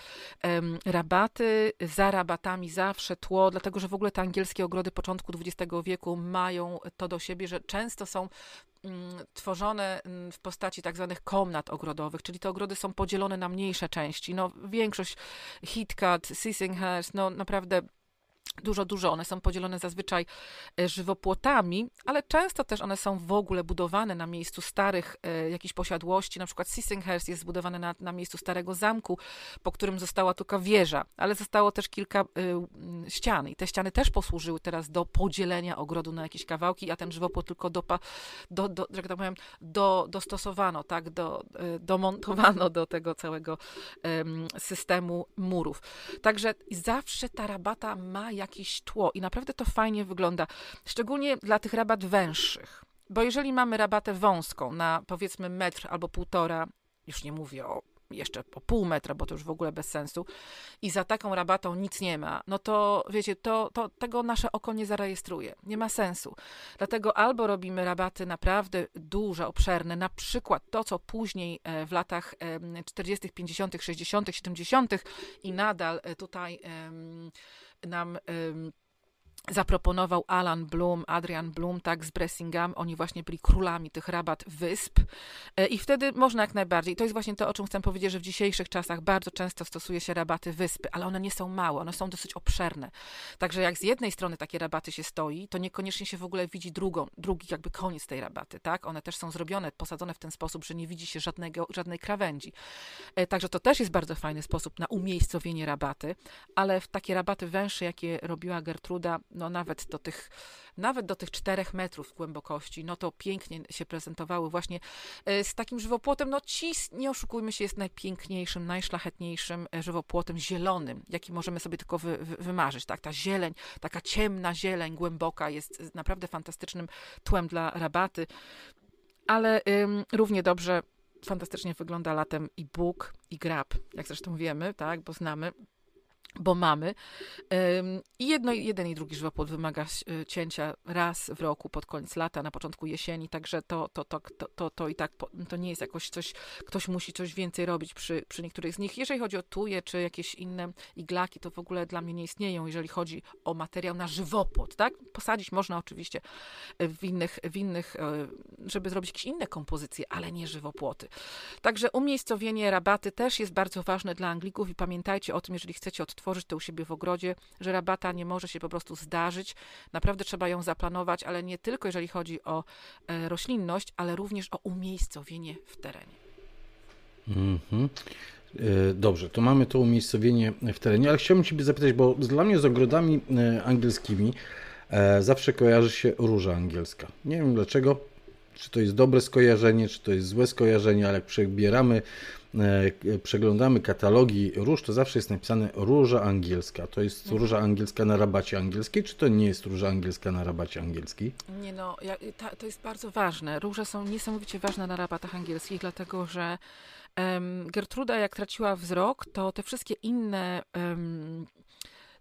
rabaty, za rabatami zawsze tło, dlatego że w ogóle te angielskie ogrody początku XX wieku mają to do siebie, że często są mm, tworzone mm, w postaci tak zwanych komnat ogrodowych, czyli te ogrody są podzielone na mniejsze części. No, większość Hitcat, Sissinghurst, no naprawdę dużo, dużo. One są podzielone zazwyczaj e, żywopłotami, ale często też one są w ogóle budowane na miejscu starych e, jakichś posiadłości. Na przykład Sissinghurst jest zbudowany na, na miejscu starego zamku, po którym została tylko wieża, ale zostało też kilka e, ścian i te ściany też posłużyły teraz do podzielenia ogrodu na jakieś kawałki, a ten żywopłot tylko do do, do, jak tak powiem, do, dostosowano, tak, do, e, domontowano do tego całego systemu murów. Także zawsze ta rabata ma jakieś tło i naprawdę to fajnie wygląda, szczególnie dla tych rabat węższych. Bo jeżeli mamy rabatę wąską na powiedzmy metr albo półtora, już nie mówię o jeszcze po pół metra, bo to już w ogóle bez sensu, i za taką rabatą nic nie ma, no to wiecie, to, to tego nasze oko nie zarejestruje. Nie ma sensu. Dlatego albo robimy rabaty naprawdę duże, obszerne, na przykład to, co później e, w latach 40., 50., 60., 70. i nadal e, tutaj. Um, nam ehm, um, zaproponował Alan Bloom, Adrian Bloom, tak, z Bressingham. Oni właśnie byli królami tych rabat wysp. E, I wtedy można jak najbardziej. I to jest właśnie to, o czym chcę powiedzieć, że w dzisiejszych czasach bardzo często stosuje się rabaty wyspy, ale one nie są małe, one są dosyć obszerne. Także jak z jednej strony takie rabaty się stoi, to niekoniecznie się w ogóle widzi drugą, drugi jakby koniec tej rabaty, tak? One też są zrobione, posadzone w ten sposób, że nie widzi się żadnego, żadnej krawędzi. E, także to też jest bardzo fajny sposób na umiejscowienie rabaty, ale w takie rabaty węższe, jakie robiła Gertruda, no nawet do tych, nawet do tych czterech metrów głębokości, no to pięknie się prezentowały właśnie e, z takim żywopłotem, no cis, nie oszukujmy się, jest najpiękniejszym, najszlachetniejszym e, żywopłotem zielonym, jaki możemy sobie tylko wy, wy, wymarzyć, tak, ta zieleń, taka ciemna zieleń, głęboka jest naprawdę fantastycznym tłem dla rabaty, ale ym, równie dobrze fantastycznie wygląda latem i Bóg, i grab, jak zresztą wiemy, tak, bo znamy bo mamy. I jedno, jeden i drugi żywopłot wymaga e, cięcia raz w roku, pod koniec lata, na początku jesieni, także to, to, to, to, to, to i tak to nie jest jakoś coś, ktoś musi coś więcej robić przy, przy niektórych z nich. Jeżeli chodzi o tuje czy jakieś inne iglaki, to w ogóle dla mnie nie istnieją, jeżeli chodzi o materiał na żywopłot, tak? Posadzić można oczywiście w innych, w innych e, żeby zrobić jakieś inne kompozycje, ale nie żywopłoty. Także umiejscowienie rabaty też jest bardzo ważne dla Anglików i pamiętajcie o tym, jeżeli chcecie odtworzyć to u siebie w ogrodzie, że rabata nie może się po prostu zdarzyć. Naprawdę trzeba ją zaplanować, ale nie tylko jeżeli chodzi o e, roślinność, ale również o umiejscowienie w terenie. Mhm. E, dobrze, to mamy to umiejscowienie w terenie, ale chciałbym Ciebie zapytać, bo dla mnie z ogrodami e, angielskimi zawsze kojarzy się róża angielska. Nie wiem dlaczego, czy to jest dobre skojarzenie, czy to jest złe skojarzenie, ale jak przebieramy E, przeglądamy katalogi róż, to zawsze jest napisane róża angielska. To jest mhm. róża angielska na rabacie angielskiej, czy to nie jest róża angielska na rabacie angielskiej? Nie no, ja, ta, to jest bardzo ważne. Róże są niesamowicie ważne na rabatach angielskich, dlatego że um, Gertruda jak traciła wzrok, to te wszystkie inne... Um,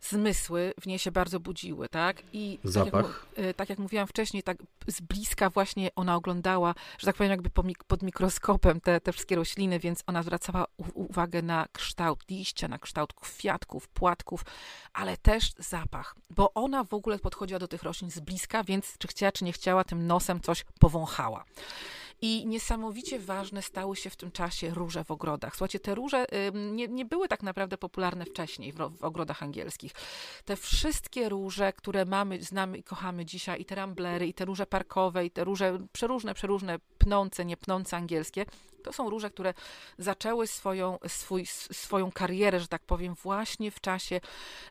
zmysły w niej się bardzo budziły, tak? I Zapach. Tak jak, e, tak jak mówiłam wcześniej, tak z bliska właśnie ona oglądała, że tak powiem, jakby pod mikroskopem te, te wszystkie rośliny, więc ona zwracała uwagę na kształt liścia, na kształt kwiatków, płatków, ale też zapach, bo ona w ogóle podchodziła do tych roślin z bliska, więc czy chciała, czy nie chciała, tym nosem coś powąchała. I niesamowicie ważne stały się w tym czasie róże w ogrodach. Słuchajcie, te róże nie, nie były tak naprawdę popularne wcześniej w, w ogrodach angielskich. Te wszystkie róże, które mamy, znamy i kochamy dzisiaj, i te ramblery, i te róże parkowe, i te róże przeróżne, przeróżne, pnące, niepnące angielskie, to są róże, które zaczęły swoją, swój, swoją karierę, że tak powiem, właśnie w czasie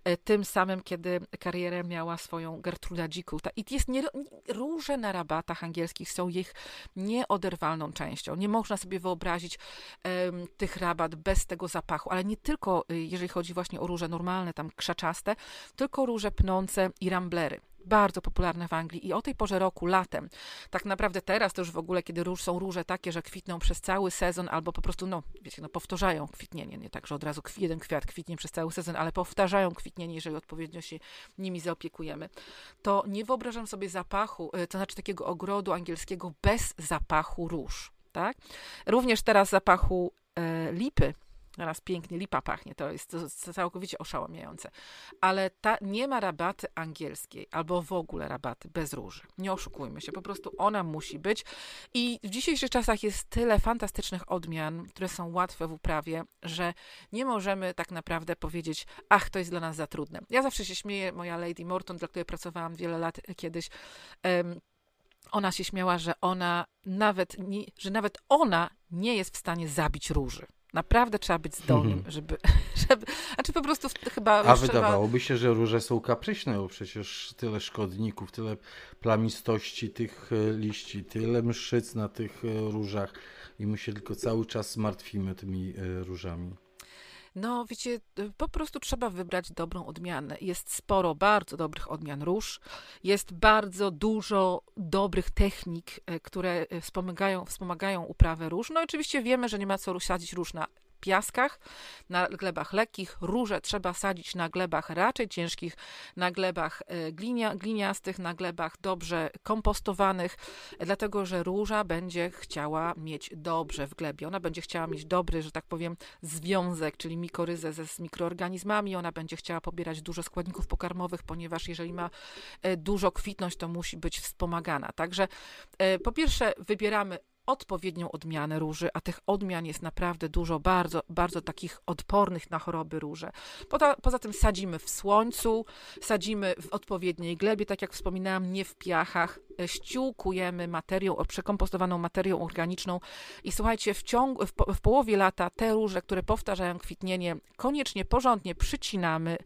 e, tym samym, kiedy karierę miała swoją Gertruda Dzikuta. I jest nie, róże na rabatach angielskich są ich nieoderwalną częścią. Nie można sobie wyobrazić um, tych rabat bez tego zapachu, ale nie tylko y, jeżeli chodzi właśnie o róże normalne, tam krzaczaste, tylko róże pnące i ramblery bardzo popularne w Anglii i o tej porze roku, latem, tak naprawdę teraz to już w ogóle, kiedy róż są róże takie, że kwitną przez cały sezon albo po prostu, no wiecie, no powtarzają kwitnienie, nie tak, że od razu jeden kwiat kwitnie przez cały sezon, ale powtarzają kwitnienie, jeżeli odpowiednio się nimi zaopiekujemy, to nie wyobrażam sobie zapachu, e, to znaczy takiego ogrodu angielskiego bez zapachu róż. Tak? Również teraz zapachu e, lipy raz pięknie lipa pachnie, to jest całkowicie oszałamiające. Ale ta, nie ma rabaty angielskiej albo w ogóle rabaty bez róży. Nie oszukujmy się, po prostu ona musi być. I w dzisiejszych czasach jest tyle fantastycznych odmian, które są łatwe w uprawie, że nie możemy tak naprawdę powiedzieć, ach, to jest dla nas za trudne. Ja zawsze się śmieję, moja Lady Morton, dla której pracowałam wiele lat e, kiedyś, um, ona się śmiała, że ona nawet nie, że nawet ona nie jest w stanie zabić róży. Naprawdę trzeba być zdolnym, mhm. żeby, żeby... Znaczy po prostu chyba... A wydawałoby się, że róże są kapryśne, bo przecież tyle szkodników, tyle plamistości tych e, liści, tyle mszyc na tych e, różach i my się tylko cały czas martwimy tymi e, różami. No, wiecie, y, po prostu trzeba wybrać dobrą odmianę. Jest sporo bardzo dobrych odmian róż, jest bardzo dużo dobrych technik, e, które e, wspomagają, wspomagają uprawę róż. No, oczywiście wiemy, że nie ma co sadzić róż na piaskach, na glebach lekkich. Róże trzeba sadzić na glebach raczej ciężkich, na glebach e, glinia, gliniastych, na glebach dobrze kompostowanych, dlatego że róża będzie chciała mieć dobrze w glebie. Ona będzie chciała mieć dobry, że tak powiem, związek, czyli mikoryzę ze, z mikroorganizmami. Ona będzie chciała pobierać dużo składników pokarmowych, ponieważ jeżeli ma e, dużo kwitność, to musi być wspomagana. Także e, po pierwsze wybieramy odpowiednią odmianę róży, a tych odmian jest naprawdę dużo, bardzo, bardzo takich odpornych na choroby róże. Poza, poza tym sadzimy w słońcu, sadzimy w odpowiedniej glebie, tak jak wspominałam, nie w piachach ściółkujemy materią, przekompostowaną materią organiczną i słuchajcie, w, ciągu, w, w połowie lata te róże, które powtarzają kwitnienie, koniecznie porządnie przycinamy,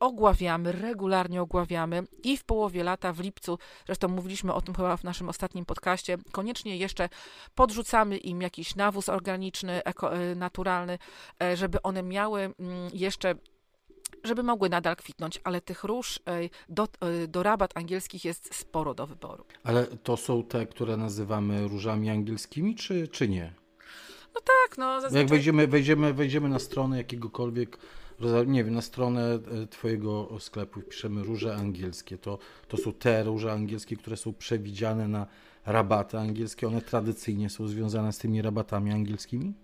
ogławiamy, regularnie ogławiamy i w połowie lata, w lipcu, zresztą mówiliśmy o tym chyba w naszym ostatnim podcaście, koniecznie jeszcze podrzucamy im jakiś nawóz organiczny, eko, e, naturalny, e, żeby one miały mm, jeszcze żeby mogły nadal kwitnąć, ale tych róż e, do, e, do, rabat angielskich jest sporo do wyboru. Ale to są te, które nazywamy różami angielskimi, czy, czy nie? No tak, no zazwyczaj... Jak wejdziemy, wejdziemy, wejdziemy na stronę jakiegokolwiek, nie wiem, na stronę e, twojego sklepu i piszemy róże angielskie, to, to są te róże angielskie, które są przewidziane na rabaty angielskie, one tradycyjnie są związane z tymi rabatami angielskimi?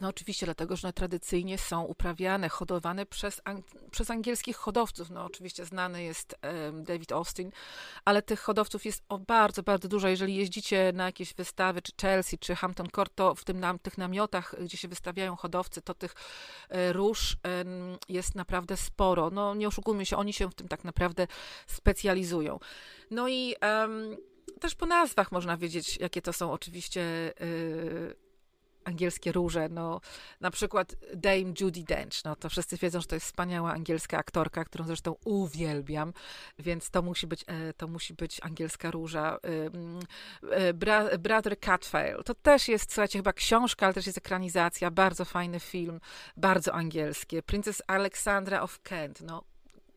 No oczywiście, dlatego, że one no, tradycyjnie są uprawiane, hodowane przez, ang przez angielskich hodowców. No oczywiście znany jest um, David Austin, ale tych hodowców jest o bardzo, bardzo dużo. Jeżeli jeździcie na jakieś wystawy, czy Chelsea, czy Hampton Court, to w tym nam, tych namiotach, gdzie się wystawiają hodowcy, to tych e, róż e, jest naprawdę sporo. No nie oszukujmy się, oni się w tym tak naprawdę specjalizują. No i... Um, też po nazwach można wiedzieć, jakie to są oczywiście y, angielskie róże, no na przykład Dame Judy Dench, no to wszyscy wiedzą, że to jest wspaniała angielska aktorka, którą zresztą uwielbiam, więc to musi być, e, to musi być angielska róża. E, bra Brother Catfail, to też jest, słuchajcie, chyba książka, ale też jest ekranizacja, bardzo fajny film, bardzo angielskie. Princess Alexandra of Kent, no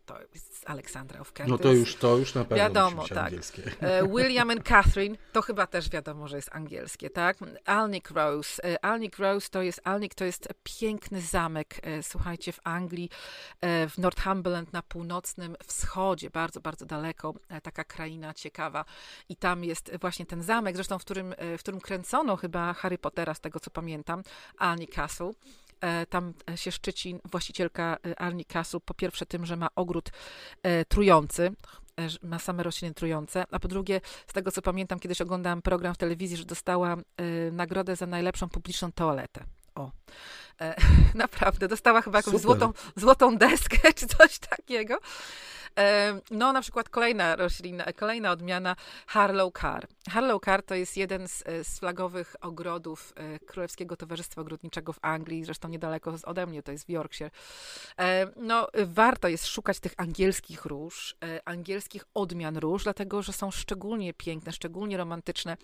to jest Aleksandra Owka. No to już, to już na pewno wiadomo, tak. angielskie. E, William and Catherine, to chyba też wiadomo, że jest angielskie, tak? Alnick Rose. E, Alnick Rose to jest, Alnick to jest piękny zamek, e, słuchajcie, w Anglii, w Northumberland na północnym wschodzie, bardzo, bardzo daleko, taka kraina ciekawa i tam jest właśnie ten zamek, zresztą w którym, w którym kręcono chyba Harry Pottera, z tego co pamiętam, Alnick Castle. E, tam e, się szczyci właścicielka e, Arni Kasu po pierwsze tym, że ma ogród trujący, ma same rośliny trujące, a po drugie, z tego co pamiętam, kiedyś oglądałam program w telewizji, że dostała nagrodę za najlepszą publiczną toaletę. O. E, naprawdę, dostała chyba jakąś złotą, złotą deskę czy coś takiego. E, no, na przykład kolejna roślina, kolejna odmiana Harlow Car Harlow Car to jest jeden z, e, z, flagowych ogrodów e, Królewskiego Towarzystwa Ogrodniczego w Anglii, zresztą niedaleko ode mnie, to jest w Yorkshire. No, warto jest szukać tych angielskich róż, angielskich odmian róż, dlatego że są szczególnie piękne, szczególnie romantyczne.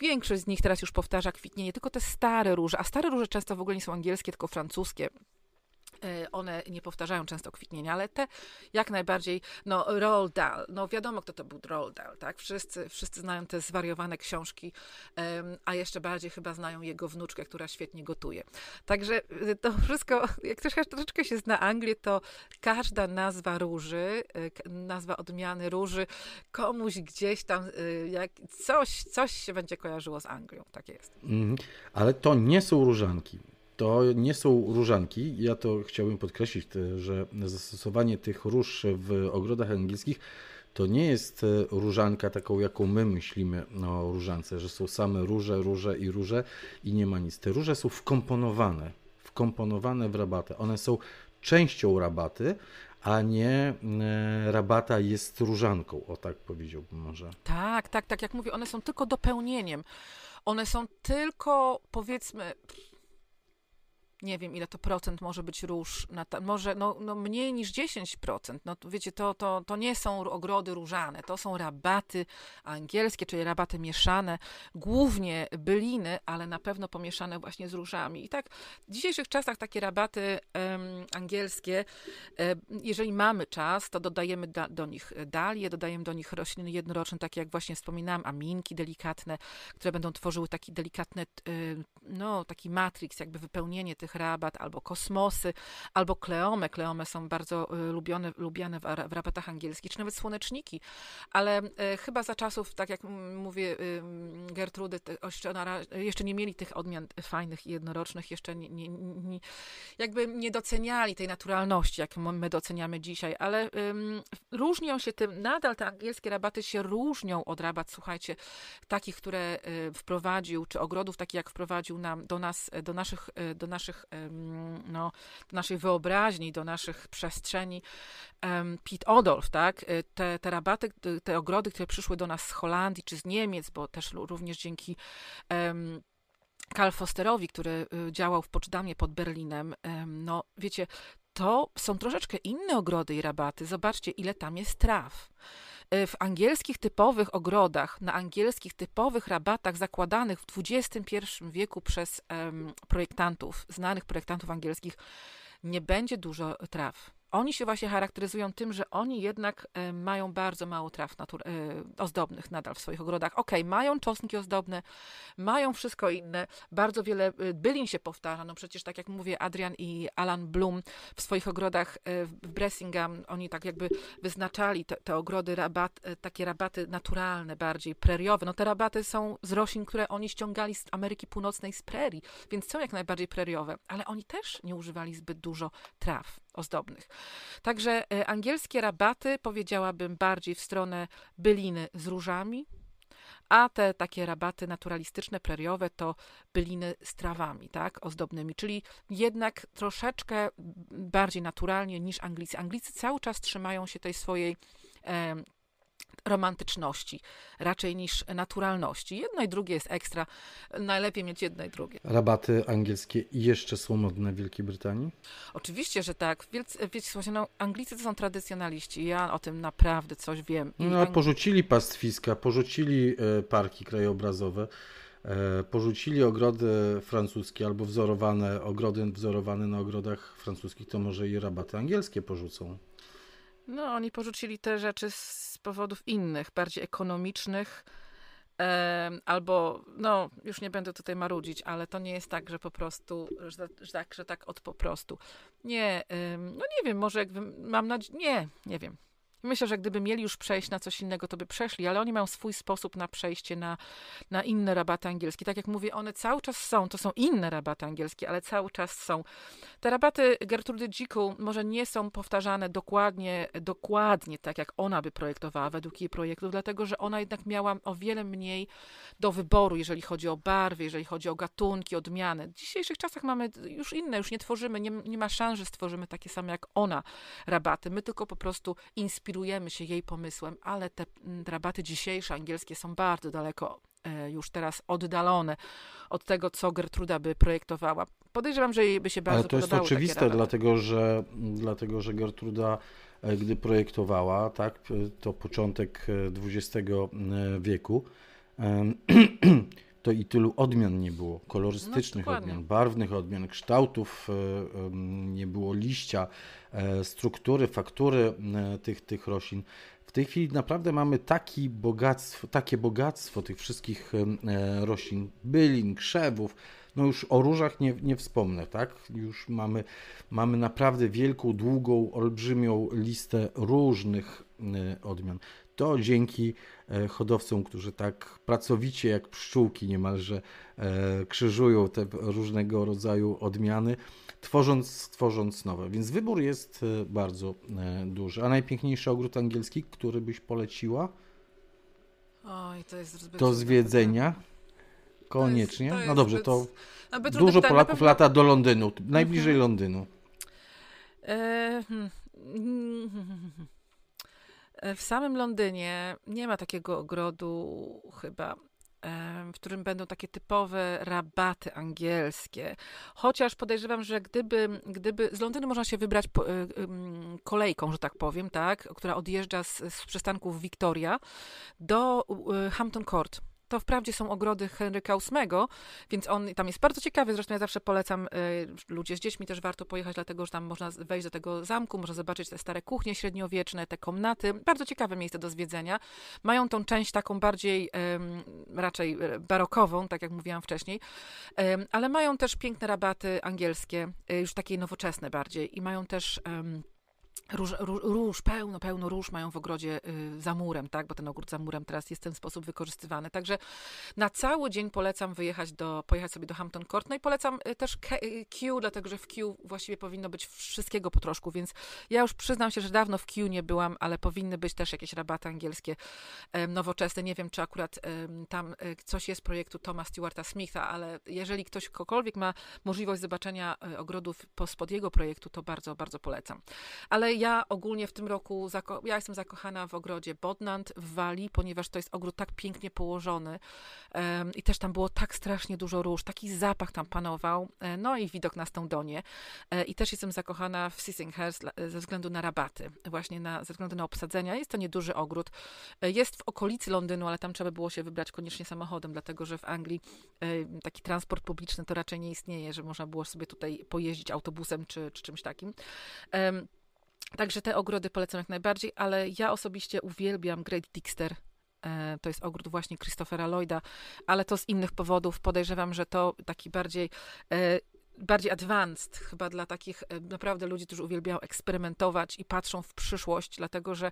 Większość z nich teraz już powtarza kwitnienie, tylko te stare róże, a stare róże często w ogóle nie są angielskie, tylko francuskie. E, one nie powtarzają często kwitnienia, ale te jak najbardziej, no Roald Dahl, no wiadomo kto to był Roald Dahl, tak? Wszyscy, wszyscy znają te zwariowane książki, a jeszcze bardziej chyba znają jego wnuczkę, która świetnie gotuje. Także y, to wszystko, jak ktoś troszeczkę się zna Anglię, to każda nazwa róży, y, nazwa odmiany róży, komuś gdzieś tam y, jak, coś, coś się będzie kojarzyło z Anglią, tak jest. Mm, ale to nie są różanki to nie są różanki. Ja to chciałbym podkreślić, że zastosowanie tych róż w ogrodach angielskich to nie jest e, różanka taką, jaką my myślimy o różance, że są same róże, róże i róże i nie ma nic. Te róże są wkomponowane, wkomponowane w rabatę. One są częścią rabaty, a nie e, rabata jest różanką, o tak powiedziałbym może. Tak, tak, tak, jak mówię, one są tylko dopełnieniem. One są tylko, powiedzmy, nie wiem ile to procent może być róż, ta, może no, no, mniej niż 10%. No wiecie, to, to, to nie są ogrody różane, to są rabaty angielskie, czyli rabaty mieszane, głównie byliny, ale na pewno pomieszane właśnie z różami. I tak w dzisiejszych czasach takie rabaty em, angielskie, jeżeli mamy czas, to dodajemy da, do nich dalie, dodajemy do nich rośliny jednoroczne, takie jak właśnie wspominałam, aminki delikatne, które będą tworzyły taki delikatny, y, no taki matrix, jakby wypełnienie tych rabat, albo kosmosy, albo kleome. Kleome są bardzo y, lubione, lubiane w, w rabatach angielskich, czy nawet słoneczniki, ale y, chyba za czasów, tak jak mówię, y, Gertrudy, jeszcze, jeszcze nie mieli tych odmian fajnych i jednorocznych, jeszcze nie, nie, nie, jakby nie doceniali tej naturalności, jak my doceniamy dzisiaj, ale różnią się tym, nadal te angielskie rabaty się różnią od rabat, słuchajcie, takich, które wprowadził, czy ogrodów takich, jak wprowadził nam, do nas, do naszych, do naszych no, do naszej wyobraźni, do naszych przestrzeni Pit Odolf, tak? Y, te, te rabaty, y, te ogrody, które przyszły do nas z Holandii czy z Niemiec, bo też również dzięki Karl Fosterowi, który y, działał w Poczdamie pod Berlinem, no wiecie, to są troszeczkę inne ogrody i rabaty. Zobaczcie, ile tam jest traw. E, w angielskich typowych ogrodach, na angielskich typowych rabatach zakładanych w XXI wieku przez projektantów, znanych projektantów angielskich, nie będzie dużo traw oni się właśnie charakteryzują tym, że oni jednak e, mają bardzo mało traw natur- e, ozdobnych nadal w swoich ogrodach. Okej, okay, mają czosnki ozdobne, mają wszystko inne, bardzo wiele e, bylin się powtarza. No przecież tak jak mówię, Adrian i Alan Bloom w swoich ogrodach w Bressingham, oni tak jakby wyznaczali te, te ogrody, rabat, takie rabaty naturalne, bardziej preriowe. No te rabaty są z roślin, które oni ściągali z Ameryki Północnej, z prerii, więc są jak najbardziej preriowe, ale oni też nie używali zbyt dużo traw ozdobnych. Także e, angielskie rabaty powiedziałabym bardziej w stronę byliny z różami, a te takie rabaty naturalistyczne, preriowe to byliny z trawami, tak, ozdobnymi, czyli jednak troszeczkę bardziej naturalnie niż Anglicy. Anglicy cały czas trzymają się tej swojej romantyczności raczej niż naturalności. Jedno i drugie jest ekstra. Najlepiej mieć jedno i drugie. Rabaty angielskie jeszcze są modne w Wielkiej Brytanii? Oczywiście, że tak. wiecie, słuchajcie, no, Anglicy to są tradycjonaliści. Ja o tym naprawdę coś wiem. I no, porzucili pastwiska, porzucili e, parki krajobrazowe e, porzucili ogrody francuskie albo wzorowane, ogrody wzorowane na ogrodach francuskich, to może i rabaty angielskie porzucą. No, oni porzucili te rzeczy z powodów innych, bardziej ekonomicznych, albo, no już nie będę tutaj marudzić, ale to nie jest tak, że po prostu, że, że tak, że tak od po prostu. Nie, no nie wiem, może jak mam nadzieję, nie, nie wiem. Myślę, że gdyby mieli już przejść na coś innego, to by przeszli, ale oni mają swój sposób na przejście na, na inne rabaty angielskie. Tak jak mówię, one cały czas są, to są inne rabaty angielskie, ale cały czas są. Te rabaty Gertrudy Dziku może nie są powtarzane dokładnie, dokładnie tak, jak ona by projektowała według jej projektów, dlatego że ona jednak miała o wiele mniej do wyboru, jeżeli chodzi o barwy, jeżeli chodzi o gatunki, odmiany. W dzisiejszych czasach mamy już inne, już nie tworzymy, nie, nie ma szans, że stworzymy takie same jak ona rabaty. My tylko po prostu inspirujemy kierujemy się jej pomysłem, ale te mm, rabaty dzisiejsze angielskie są bardzo daleko e, już teraz oddalone od tego, co Gertruda by projektowała. Podejrzewam, że jej by się bardzo Ale to jest oczywiste, dlatego że, mm, dlatego że Gertruda, e, gdy projektowała, tak, e, to początek XX wieku, to i tylu odmian nie było, kolorystycznych no, odmian, barwnych odmian, kształtów e, nie było, liścia, e, struktury, faktury e, tych, tych roślin. W tej chwili naprawdę mamy taki bogactwo, takie bogactwo tych wszystkich roślin, bylin, krzewów, no już o różach nie, nie wspomnę, tak? Już mamy, mamy naprawdę wielką, długą, olbrzymią listę różnych odmian to dzięki e, hodowcom, którzy tak pracowicie jak pszczółki niemalże e, krzyżują te różnego rodzaju odmiany, tworząc, tworząc nowe. Więc wybór jest e, bardzo duży. A najpiękniejszy ogród angielski, który byś poleciła? Oj, to jest zbyt Do zwiedzenia. Koniecznie. To no jest, to jest no dobrze, to dużo pytanie, Polaków pewno... lata do Londynu, najbliżej mhm. Londynu. E... Hmm. Mm, hmm, hmm, w samym Londynie nie ma takiego ogrodu chyba w którym będą takie typowe rabaty angielskie. Chociaż podejrzewam, że gdyby, gdyby z Londynu można się wybrać kolejką, że tak powiem, tak, która odjeżdża z, z przystanku Victoria do Hampton Court to wprawdzie są ogrody Henryka VIII, więc on tam jest bardzo ciekawy. Zresztą ja zawsze polecam, y, ludzie z dziećmi też warto pojechać, dlatego że tam można wejść do tego zamku, można zobaczyć te stare kuchnie średniowieczne, te komnaty. Bardzo ciekawe miejsce do zwiedzenia. Mają tą część taką bardziej raczej e, barokową, tak jak mówiłam wcześniej, ale mają też piękne rabaty angielskie, y, już takie nowoczesne bardziej i mają też Róż, róż, róż, pełno, pełno róż mają w ogrodzie y, za murem, tak? Bo ten ogród za murem teraz jest w ten sposób wykorzystywany. Także na cały dzień polecam wyjechać do, pojechać sobie do Hampton Court. No i polecam y, też K Q, y, dlatego że w Q właściwie powinno być wszystkiego po troszku, więc ja już przyznam się, że dawno w Q nie byłam, ale powinny być też jakieś rabaty angielskie y, nowoczesne. Nie wiem, czy akurat y, tam coś jest projektu Toma Stewarta Smitha, ale jeżeli ktoś, kogokolwiek ma możliwość zobaczenia y, ogrodów po, spod jego projektu, to bardzo, bardzo polecam. Ale ja ogólnie w tym roku, ja jestem zakochana w ogrodzie Bodnant w Walii, ponieważ to jest ogród tak pięknie położony um, i też tam było tak strasznie dużo róż, taki zapach tam panował, e, no i widok na Stądonie. E, I też jestem zakochana w Sissinghurst ze względu na rabaty, właśnie na, ze względu na obsadzenia. Jest to nieduży ogród. E, jest w okolicy Londynu, ale tam trzeba było się wybrać koniecznie samochodem, dlatego że w Anglii taki transport publiczny to raczej nie istnieje, że można było sobie tutaj pojeździć autobusem czy, czy czymś takim. Także te ogrody polecam jak najbardziej, ale ja osobiście uwielbiam Great Dixter. E, to jest ogród właśnie Christophera Lloyda, ale to z innych powodów. Podejrzewam, że to taki bardziej e, bardziej advanced chyba dla takich e, naprawdę ludzi, którzy uwielbiają eksperymentować i patrzą w przyszłość, dlatego że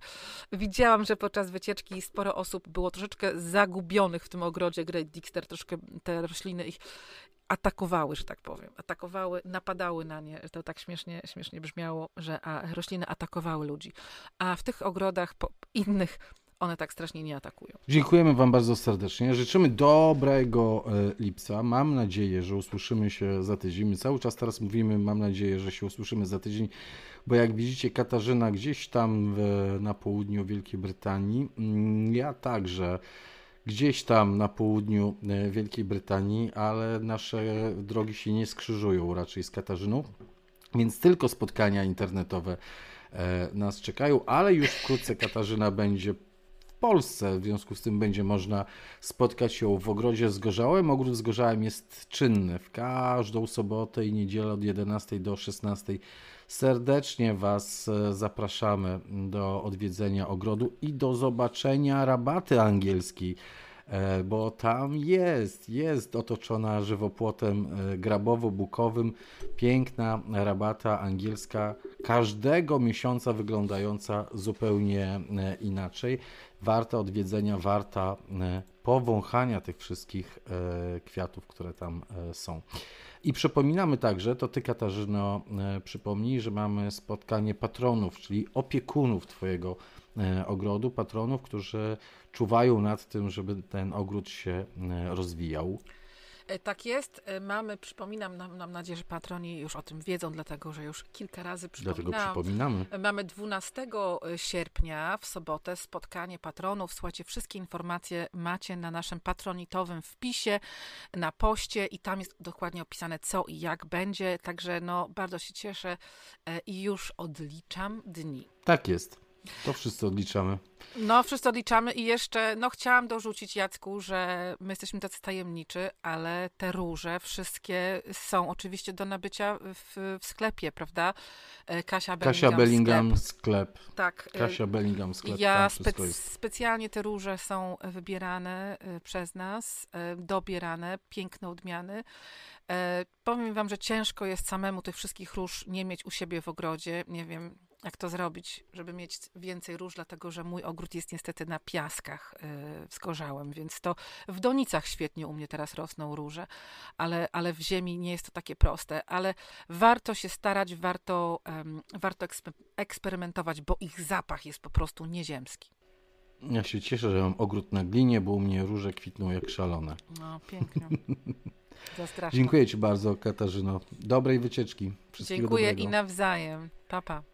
widziałam, że podczas wycieczki sporo osób było troszeczkę zagubionych w tym ogrodzie Great Dixter, troszkę te rośliny ich atakowały, że tak powiem. Atakowały, napadały na nie. To tak śmiesznie, śmiesznie brzmiało, że a, rośliny atakowały ludzi. A w tych ogrodach innych one tak strasznie nie atakują. Dziękujemy Wam bardzo serdecznie. Życzymy dobrego e, lipca. Mam nadzieję, że usłyszymy się za tydzień. My cały czas teraz mówimy, mam nadzieję, że się usłyszymy za tydzień, bo jak widzicie, Katarzyna gdzieś tam w, na południu Wielkiej Brytanii. Mm, ja także gdzieś tam na południu e, Wielkiej Brytanii, ale nasze drogi się nie skrzyżują raczej z Katarzyną, więc tylko spotkania internetowe e, nas czekają, ale już wkrótce Katarzyna będzie w Polsce. W związku z tym będzie można spotkać się w ogrodzie Zgorzałem. Ogród Zgorzałem jest czynny w każdą sobotę i niedzielę od 11 do 16 Serdecznie Was e, zapraszamy do odwiedzenia ogrodu i do zobaczenia rabaty angielskiej, e, bo tam jest, jest otoczona żywopłotem e, grabowo-bukowym, piękna rabata angielska, każdego miesiąca wyglądająca zupełnie inaczej. Warta odwiedzenia, warta powąchania tych wszystkich kwiatów, które tam są. I przypominamy także, to Ty Katarzyno e, przypomnij, że mamy spotkanie patronów, czyli opiekunów Twojego e, ogrodu, patronów, którzy czuwają nad tym, żeby ten ogród się e, rozwijał. E, tak jest. E, mamy, przypominam, nam, mam nadzieję, że patroni już o tym wiedzą, dlatego że już kilka razy przypominam. Dlatego przypominamy. E, mamy 12 sierpnia w sobotę spotkanie patronów. Słuchajcie, wszystkie informacje macie na naszym patronitowym wpisie, na poście i tam jest dokładnie opisane co i jak będzie. Także no, bardzo się cieszę i już odliczam dni. Tak jest. To wszyscy odliczamy. No, wszyscy odliczamy i jeszcze, no chciałam dorzucić Jacku, że my jesteśmy tacy tajemniczy, ale te róże wszystkie są oczywiście do nabycia w, w sklepie, prawda? E, Kasia Bellingham, Kasia Bellingham sklep. sklep. Tak. E, Kasia Bellingham sklep. Ja spec specjalnie te róże są wybierane e, przez nas, dobierane, piękne odmiany. Powiem wam, że ciężko jest samemu tych wszystkich róż nie mieć u siebie w ogrodzie, nie wiem, jak to zrobić, żeby mieć więcej róż, dlatego że mój ogród jest niestety na piaskach yy, e, skorzałem, więc to w donicach świetnie u mnie teraz rosną róże, ale, ale w ziemi nie jest to takie proste, ale warto się starać, warto, warto eksperymentować, bo ich zapach jest po prostu nieziemski. Ja się cieszę, że mam ogród na glinie, bo u mnie róże kwitną jak szalone. No, pięknie. Zastraszam. Dziękuję Ci bardzo, Katarzyno. Dobrej wycieczki. Wszystkiego Dziękuję dobrego. i nawzajem. Papa. Pa.